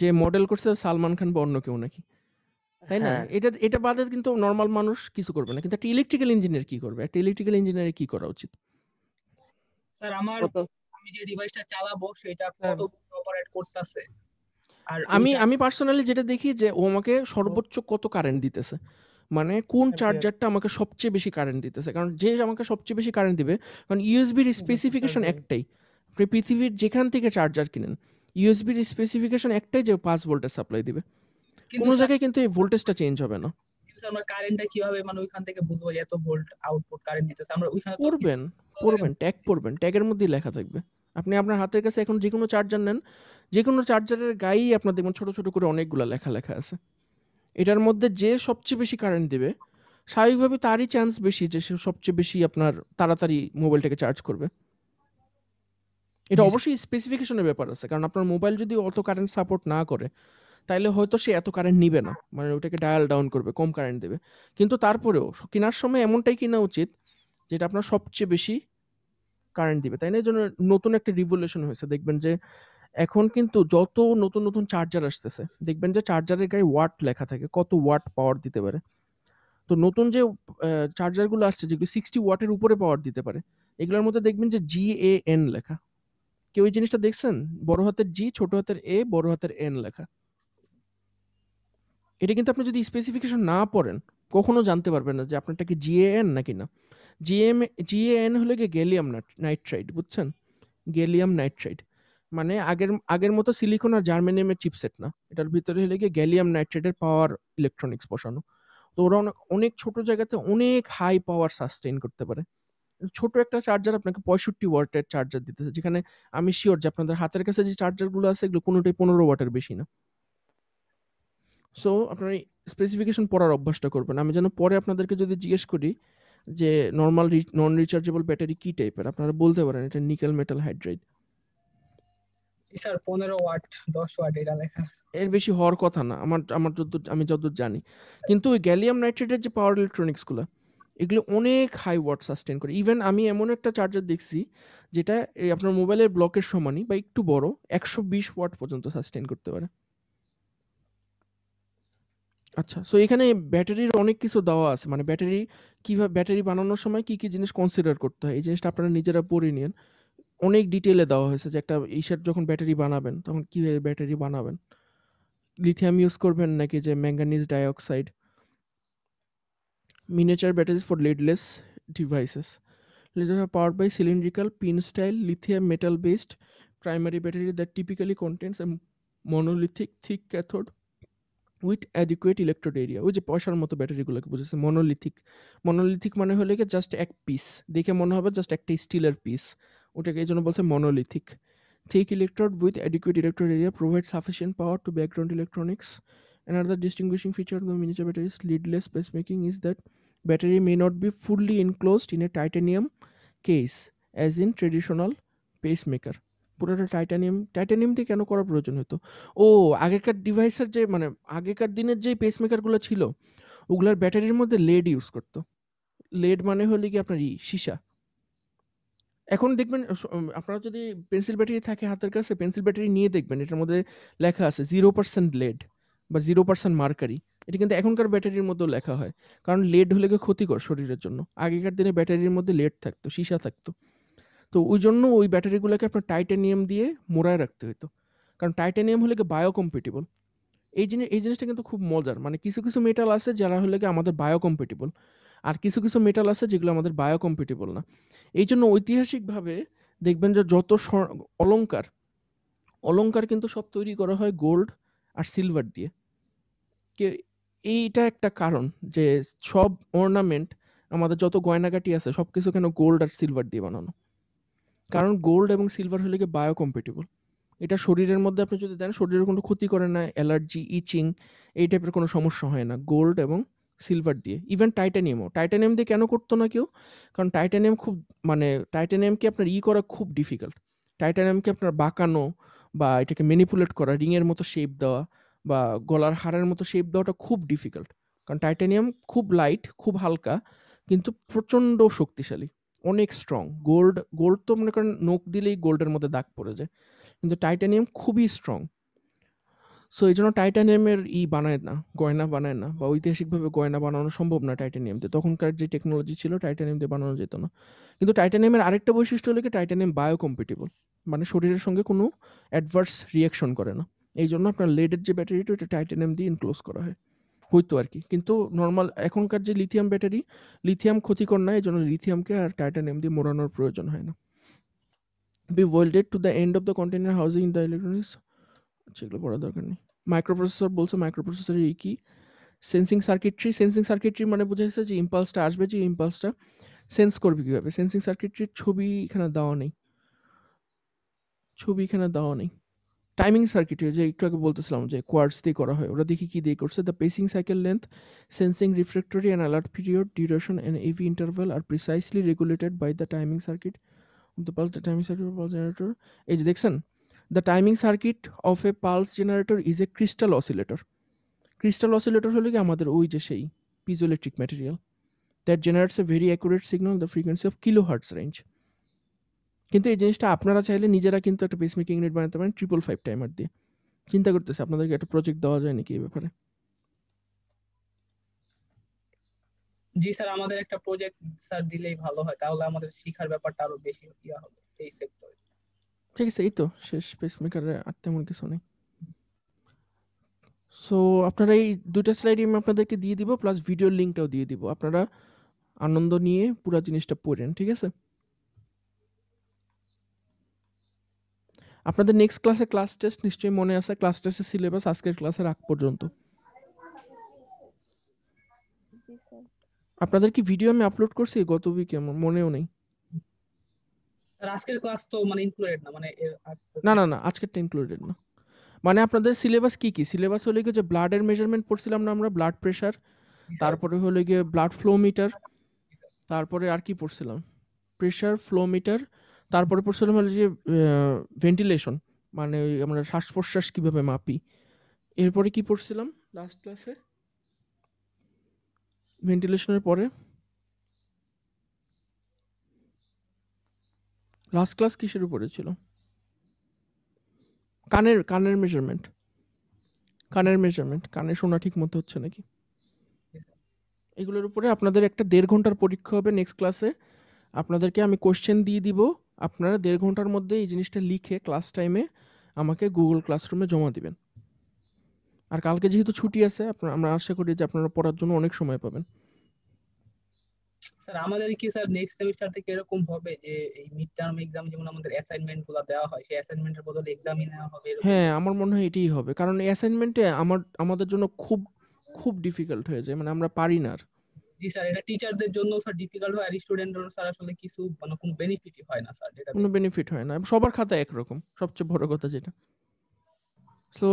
যে মডেল করছে সালমান খান বা অন্য কেউ নাকি তাই না হ্যাঁ। এটা এটা বাদে কিন্তু নর্মাল মানুষ কিছু করবে না কিন্তু একটা ইলেকট্রিক্যাল ইঞ্জিনিয়ার কি করবে একটা ইলেকট্রিক্যাল ইঞ্জিনিয়ারের কি করা উচিত স্যার আমার আমি যে ডিভাইসটা চালাবো সেটা কত হ্যাঁ। অপারেট করতেছে আর আমি আমি পার্সোনালি যেটা দেখি যে ও আমাকে সর্বোচ্চ কত কারেন্ট দিতেছে মানে কোন চার্জারটা হ্যাঁ, আমাকে সবচেয়ে বেশি কারেন্ট দিতেছে কারণ যে আমাকে সবচেয়ে বেশি কারেন্ট দিবে কারণ ইউএসবির স্পেসিফিকেশন একটাই আপনি পৃথিবীর যেখান থেকে চার্জার কিনেন ইউএসবির স্পেসিফিকেশন একটাই যে পাঁচ ভোল্টের সাপ্লাই দিবে কোনো জায়গায় কিন্তু এই ভোল্টেজটা চেঞ্জ হবে না কিন্তু আমরা কারেন্টটা কিভাবে মানে ওইখান থেকে বুঝবো যে এত ভোল্ট আউটপুট কারেন্ট দিতেছে আমরা ওইখানে পড়বেন পড়বেন ট্যাগ পড়বেন ট্যাগের মধ্যেই লেখা থাকবে আপনি আপনার হাতের কাছে এখন যে কোনো চার্জার নেন যে কোনো চার্জারের গায়েই আপনার দেখুন ছোট ছোট করে অনেকগুলো লেখা লেখা আছে এটার মধ্যে যে সবচেয়ে বেশি কারেন্ট দেবে স্বাভাবিকভাবে তারই চান্স বেশি যে সে সবচেয়ে বেশি আপনার তাড়াতাড়ি মোবাইলটাকে চার্জ করবে এটা অবশ্যই স্পেসিফিকেশনের ব্যাপার আছে কারণ আপনার মোবাইল যদি অত কারেন্ট সাপোর্ট না করে তাইলে হয়তো সে এত কারেন্ট নিবে না মানে ওটাকে ডায়াল ডাউন করবে কম কারেন্ট দেবে কিন্তু তারপরেও কেনার সময় এমনটাই কেনা উচিত যেটা আপনার সবচেয়ে বেশি কারেন্ট দিবে তাই না এই জন্য নতুন একটা রিভলিউশন হয়েছে দেখবেন যে এখন কিন্তু যত নতুন নতুন চার্জার আসতেছে দেখবেন যে চার্জারের গায়ে ওয়াট লেখা থাকে কত ওয়াট পাওয়ার দিতে পারে তো নতুন যে চার্জারগুলো আসছে যেগুলো সিক্সটি ওয়াটের উপরে পাওয়ার দিতে পারে এগুলোর মধ্যে দেখবেন যে জি এ এন লেখা কেউ এই জিনিসটা দেখছেন বড় হাতের জি ছোট হাতের এ বড় হাতের এন লেখা এটা কিন্তু আপনি যদি স্পেসিফিকেশন না পড়েন কখনো জানতে পারবেন না যে আপনারটা কি জিএএন নাকি না জিএম জিএএন হলে গিয়ে গেলিয়াম নাইট্রাইড বুঝছেন গেলিয়াম নাইট্রাইড মানে আগের আগের মতো সিলিকন আর জার্মেনিয়ামের চিপসেট না এটার ভিতরে হলে গিয়ে গ্যালিয়াম নাইট্রেটের পাওয়ার ইলেকট্রনিক্স বসানো তো ওরা অনেক ছোট জায়গাতে অনেক হাই পাওয়ার সাস্টেইন করতে পারে ছোট একটা চার্জার আপনাকে পঁয়ষট্টি ওয়াটের চার্জার দিতেছে যেখানে আমি শিওর যে আপনাদের হাতের কাছে যে চার্জারগুলো আছে এগুলো কোনোটাই পনেরো ওয়াটের বেশি না সো আপনার এই স্পেসিফিকেশন পড়ার অভ্যাসটা করবেন আমি যেন পরে আপনাদেরকে যদি জিজ্ঞেস করি যে নর্মাল নন রিচার্জেবল ব্যাটারি কী টাইপের আপনারা বলতে পারেন এটা নিকেল মেটাল হাইড্রাইড স্যার পনেরো ওয়াট দশ ওয়াট এটা লেখা এর বেশি হওয়ার কথা না আমার আমার যত আমি যতদূর জানি কিন্তু ওই গ্যালিয়াম নাইট্রেটের যে পাওয়ার ইলেকট্রনিক্সগুলো এগুলো অনেক হাই ওয়াট সাস্টেন করে ইভেন আমি এমন একটা চার্জার দেখছি যেটা আপনার মোবাইলের ব্লকের সমানই বা একটু বড় একশো বিশ ওয়াট পর্যন্ত সাস্টেন করতে পারে আচ্ছা সো এখানে ব্যাটারির অনেক কিছু দেওয়া আছে মানে ব্যাটারি কীভাবে ব্যাটারি বানানোর সময় কী কী জিনিস কনসিডার করতে হয় এই জিনিসটা আপনারা নিজেরা পড়ে নিন অনেক ডিটেলে দেওয়া হয়েছে যে একটা এইসার যখন ব্যাটারি বানাবেন তখন কীভাবে ব্যাটারি বানাবেন লিথিয়াম ইউজ করবেন নাকি যে manganese dioxide miniature batteries for leadless devices. Lasers are powered by cylindrical pin-style lithium metal-based primary battery that typically contains a monolithic thick cathode with adequate electrode area ওই যে পয়সার মতো ব্যাটারিগুলোকে বুঝেছে monolithic monolithic মানে হলে কি জাস্ট এক piece দেখে মনে হবে জাস্ট একটা স্টিলের পিস ওটাকে এই জন্য বলছে monolithic thick electrode with adequate electrode area provide sufficient power to background electronics Another distinguishing feature of the miniature batteries leadless pacemaking is that battery may not be fully enclosed in a titanium case as in traditional pacemaker পুরোটা titanium titanium দিয়ে কেন করা প্রয়োজন হতো ও আগেকার ডিভাইসের যে মানে আগেকার দিনের যে পেসমেকারগুলো ছিল ওগুলার ব্যাটারির মধ্যে লেড ইউজ করতো লেড মানে হলে কি আপনার ই সীসা এখন দেখবেন আপনারা যদি পেন্সিল ব্যাটারি থাকে হাতের কাছে পেন্সিল ব্যাটারি নিয়ে দেখবেন এটার মধ্যে লেখা আছে জিরো পার্সেন্ট লেড বা জিরো পার্সেন্ট মার্কারি এটা কিন্তু এখনকার ব্যাটারির মধ্যেও লেখা হয় কারণ লেড হলে ক্ষতিকর শরীরের জন্য আগেকার দিনে ব্যাটারির মধ্যে লেড থাকতো সীসা থাকতো তো ওই জন্য ওই ব্যাটারিগুলোকে আপনার টাইটানিয়াম দিয়ে মোড়ায় রাখতে হতো কারণ টাইটানিয়াম হলে বায়ো কম্পিটেবল এই জিনিস এই জিনিসটা কিন্তু খুব মজার মানে কিছু কিছু মেটাল আছে যারা হলে আমাদের বায়ো কম্পিটেবল আর কিছু কিছু মেটাল আছে যেগুলো আমাদের বায়ো কম্পিটেবল না এই জন্য ঐতিহাসিকভাবে দেখবেন যে যত অলঙ্কার অলঙ্কার কিন্তু সব তৈরি করা হয় গোল্ড আর সিলভার দিয়ে এইটা একটা কারণ যে সব অর্নামেন্ট আমাদের যত গয়নাগাটি আছে সব কিছু কেন গোল্ড আর সিলভার দিয়ে বানানো কারণ গোল্ড এবং সিলভার হলে গিয়ে বায়ো কম্পেটেবল এটা শরীরের মধ্যে আপনি যদি দেন শরীরের কোনো ক্ষতি করে না অ্যালার্জি ইচিং এই টাইপের কোনো সমস্যা হয় না গোল্ড এবং সিলভার দিয়ে ইভেন টাইটানিয়ামও টাইটানিয়াম দিয়ে কেন করতো না কেউ কারণ টাইটানিয়াম খুব মানে টাইটানিয়ামকে আপনার ই করা খুব ডিফিকাল্ট টাইটানিয়ামকে আপনার বাঁকানো বা এটাকে ম্যানিপুলেট করা রিংয়ের মতো শেপ দেওয়া বা গলার হাড়ের মতো শেপ দেওয়াটা খুব ডিফিকাল্ট কারণ টাইটানিয়াম খুব লাইট খুব হালকা কিন্তু প্রচণ্ড শক্তিশালী অনেক স্ট্রং গোল্ড গোল্ড তো মনে করেন নোক দিলেই গোল্ডের মধ্যে দাগ পড়ে যায় কিন্তু টাইটানিয়াম খুবই স্ট্রং সো এই জন্য টাইটানিয়ামের ই বানায় না গয়না বানায় না বা ঐতিহাসিকভাবে গয়না বানানো সম্ভব না টাইটানিয়াম দিয়ে তখনকার যে টেকনোলজি ছিল টাইটানিয়াম দিয়ে বানানো যেত না কিন্তু টাইটানিয়ামের আরেকটা বৈশিষ্ট্য হলো কি টাইটানিয়াম বায়োকম্পিটেবল মানে শরীরের সঙ্গে কোনো অ্যাডভার্স রিয়াকশন করে না এই জন্য আপনার লেডের যে ব্যাটারিটা এটা টাইটেনিয়াম দিয়ে ইনক্লোজ করা হয় হইতো আর কি কিন্তু নর্মাল এখনকার যে লিথিয়াম ব্যাটারি লিথিয়াম ক্ষতিকর নয় এই জন্য লিথিয়ামকে আর টাইটেনিয়াম দিয়ে মোড়ানোর প্রয়োজন হয় না be welded to the end of the container housing the electronics সেগুলো করার দরকার নেই মাইক্রোপ্রসেসর বলছে প্রসেসর ই কি সেন্সিং সার্কিটরি সেন্সিং সার্কিটরি মানে বোঝাচ্ছে যে ইম্পালসটা আসবে যে ইম্পালসটা সেন্স করবে কীভাবে সেন্সিং সার্কিটরির ছবি এখানে দেওয়া নেই ছবি এখানে দেওয়া নেই টাইমিং সার্কিট যে একটু আগে বলতেছিলাম যে কোয়ার্স দিয়ে করা হয় ওরা দেখি কী দিয়ে করছে the pacing cycle length sensing refractory and alert period duration and A V interval are precisely regulated by the timing circuit the pulse the timing circuit pulse generator এই যে দেখছেন the timing circuit of a pulse generator is a crystal oscillator crystal oscillator হলো কি আমাদের ওই যে সেই piezoelectric material that generates a very accurate signal the frequency of kilo hertz range কিন্তু এই জিনিসটা আপনারা চাইলে নিজেরা কিন্তু একটা পেসমেকিং ইউনিট বানাতে পারেন ট্রিপল ফাইভ টাইমার দিয়ে চিন্তা করতেছে আপনাদেরকে একটা প্রজেক্ট দেওয়া যায় নাকি এই ব্যাপারে জি স্যার আমাদের একটা প্রজেক্ট স্যার দিলেই ভালো হয় তাহলে আমাদের শিখার ব্যাপারটা আরো বেশি ইয়া হবে এই সেক্টরে ঠিক আছে এই তো শেষ পেসমেকারে আর তেমন কিছু নেই সো আপনারা এই দুটো স্লাইড আমি আপনাদেরকে দিয়ে দিব প্লাস ভিডিওর লিঙ্কটাও দিয়ে দিব আপনারা আনন্দ নিয়ে পুরো জিনিসটা পড়েন ঠিক আছে আপনাদের নেক্সট ক্লাসে ক্লাস টেস্ট নিশ্চয়ই মনে আছে ক্লাস টেস্টের সিলেবাস আজকের ক্লাসে রাখ পর্যন্ত আপনাদের কি ভিডিও আমি আপলোড করছি গত উইকে আমার মনেও নেই স্যার আজকের ক্লাস তো মানে ইনক্লুডেড না মানে না না না আজকেরটা ইনক্লুডেড না মানে আপনাদের সিলেবাস কি কি সিলেবাস হলো গিয়ে যে ব্লাডের মেজারমেন্ট পড়ছিলাম না আমরা ব্লাড প্রেশার তারপরে হলো গিয়ে ব্লাড ফ্লো মিটার তারপরে আর কি পড়ছিলাম প্রেশার ফ্লো মিটার তারপরে পড়ছিলাম হলো যে ভেন্টিলেশন মানে ওই আমরা শ্বাস প্রশ্বাস কীভাবে মাপি এরপরে কি পড়ছিলাম লাস্ট ক্লাসে ভেন্টিলেশনের পরে লাস্ট ক্লাস কিসের উপরে ছিল কানের কানের মেজারমেন্ট কানের মেজারমেন্ট কানে শোনা ঠিক মতো হচ্ছে নাকি এগুলোর উপরে আপনাদের একটা দেড় ঘন্টার পরীক্ষা হবে নেক্সট ক্লাসে আপনাদেরকে আমি কোশ্চেন দিয়ে দিব আপনারা দেড় ঘন্টার মধ্যে এই জিনিসটা লিখে ক্লাস টাইমে আমাকে গুগল ক্লাসরুমে জমা দিবেন আর কালকে যেহেতু ছুটি আছে আপনারা আমরা আশা করি যে আপনারা পড়ার জন্য অনেক সময় পাবেন স্যার আমাদের কি স্যার নেক্সট সেমিস্টার থেকে এরকম হবে যে এই মিড টার্ম এক্সাম যেমন আমাদের অ্যাসাইনমেন্ট গুলো দেওয়া হয় সেই অ্যাসাইনমেন্টের বদলে এক্সামই নেওয়া হবে হ্যাঁ আমার মনে হয় এটাই হবে কারণ অ্যাসাইনমেন্টে আমার আমাদের জন্য খুব খুব ডিফিকাল্ট হয়ে যায় মানে আমরা পারি না আর জি স্যার এটা টিচারদের জন্য স্যার ডিফিকাল্ট হয় আর স্টুডেন্টদের স্যার আসলে কিছু মানে কোনো বেনিফিটই হয় না স্যার এটা কোনো বেনিফিট হয় না সবার খাতা একরকম সবচেয়ে বড় কথা যেটা সো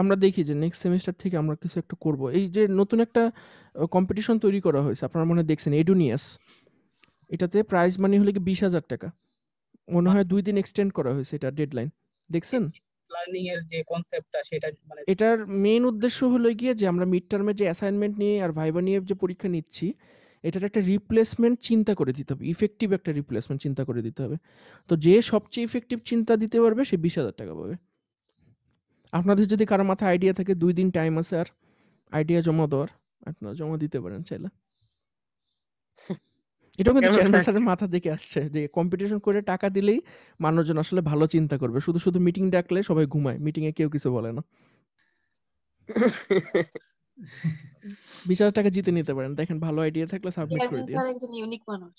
আমরা দেখি যে নেক্সট সেমিস্টার থেকে আমরা কিছু একটা করব এই যে নতুন একটা কম্পিটিশন তৈরি করা হয়েছে আপনারা মনে দেখছেন এডুনিয়াস এটাতে প্রাইজ মানি হলে কি বিশ হাজার টাকা মনে হয় দুই দিন এক্সটেন্ড করা হয়েছে এটা ডেডলাইন দেখছেন লার্নিং এর যে কনসেপ্টটা সেটা মানে এটার মেইন উদ্দেশ্য হলো গিয়ে যে আমরা মিড টার্মে যে অ্যাসাইনমেন্ট নিয়ে আর ভাইবা নিয়ে যে পরীক্ষা নিচ্ছি এটার একটা রিপ্লেসমেন্ট চিন্তা করে দিতে হবে ইফেক্টিভ একটা রিপ্লেসমেন্ট চিন্তা করে দিতে হবে তো যে সবচেয়ে ইফেক্টিভ চিন্তা দিতে পারবে সে বিশ হাজার টাকা পাবে আপনাদের যদি কারো মাথায় আইডিয়া থাকে দুই দিন টাইম আছে আর আইডিয়া জমা দেওয়ার আপনারা জমা দিতে পারেন চাইলে এটাও কিন্তু চেয়ারম্যান স্যারের মাথা দিকে আসছে যে কম্পিটিশন করে টাকা দিলেই মানুষজন আসলে ভালো চিন্তা করবে শুধু শুধু মিটিং ডাকলে সবাই ঘুমায় মিটিং এ কেউ কিছু বলে না বিশ টাকা জিতে নিতে পারেন দেখেন ভালো আইডিয়া থাকলে সাবমিট করে দিন ইউনিক মানুষ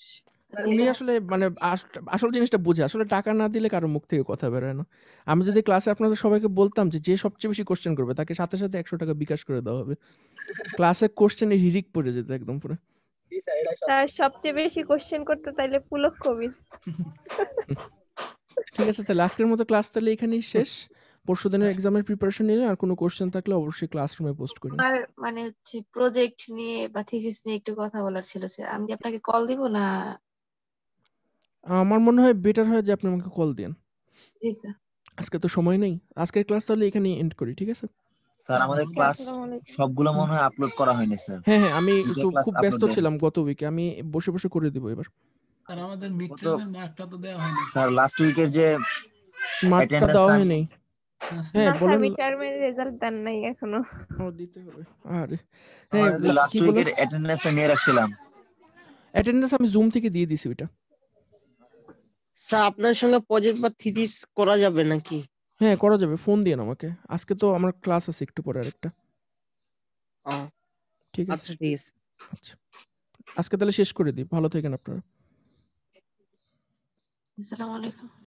উনি আসলে মানে আসল জিনিসটা বুঝে আসলে টাকা না দিলে কারো মুখ থেকে কথা বেরোয় না আমি যদি ক্লাসে আপনাদের সবাইকে বলতাম যে যে সবচেয়ে বেশি কোশ্চেন করবে তাকে সাথে সাথে একশো টাকা বিকাশ করে দেওয়া হবে ক্লাসে কোশ্চেনে হিরিক পড়ে যেত একদম পুরো তার সবচেয়ে বেশি কোশ্চেন করতে তাইলে পুলক কবির ঠিক আছে তাহলে আজকের মতো ক্লাস তাহলে এখানেই শেষ পরশু দিনের এক্সামের প্রিপারেশন আর কোনো কোশ্চেন থাকলে অবশ্যই ক্লাসরুমে পোস্ট আর মানে হচ্ছে প্রজেক্ট নিয়ে বা থিসিস নিয়ে একটু কথা বলার ছিল আমি আপনাকে কল দিব না আমার মনে হয় বেটার হয় যে আপনি আমাকে কল দেন জি স্যার আজকে তো সময় নেই আজকের ক্লাস তাহলে এখানেই এন্ড করি ঠিক আছে স্যার আমাদের ক্লাস সবগুলো মনে হয় আপলোড করা হয়নি স্যার হ্যাঁ হ্যাঁ আমি একটু খুব ব্যস্ত ছিলাম গত উইকে আমি বসে বসে করে দিব এবার স্যার আমাদের মার্কটা তো দেওয়া হয়নি স্যার লাস্ট উইকের যে মার্কটা দেওয়া হয়নি আচ্ছা। হ্যাঁ টার্মের রেজাল্ট দেন নাই এখনো ও দিতে হবে আরে হ্যাঁ লাস্ট উইকের অ্যাটেন্ডেন্স নিয়ে রাখছিলাম অ্যাটেন্ডেন্স আমি জুম থেকে দিয়ে দিছি ওটা স্যার আপনার সঙ্গে প্রজেক্ট বা থিসিস করা যাবে নাকি হ্যাঁ করা যাবে ফোন দিয়ে আমাকে আজকে তো আমার ক্লাস আছে একটু পরে আরেকটা ঠিক আছে আচ্ছা, ঠিক আছে আচ্ছা আজকে তাহলে শেষ করে দিই ভালো থাকেন আপনারা আসসালামু আলাইকুম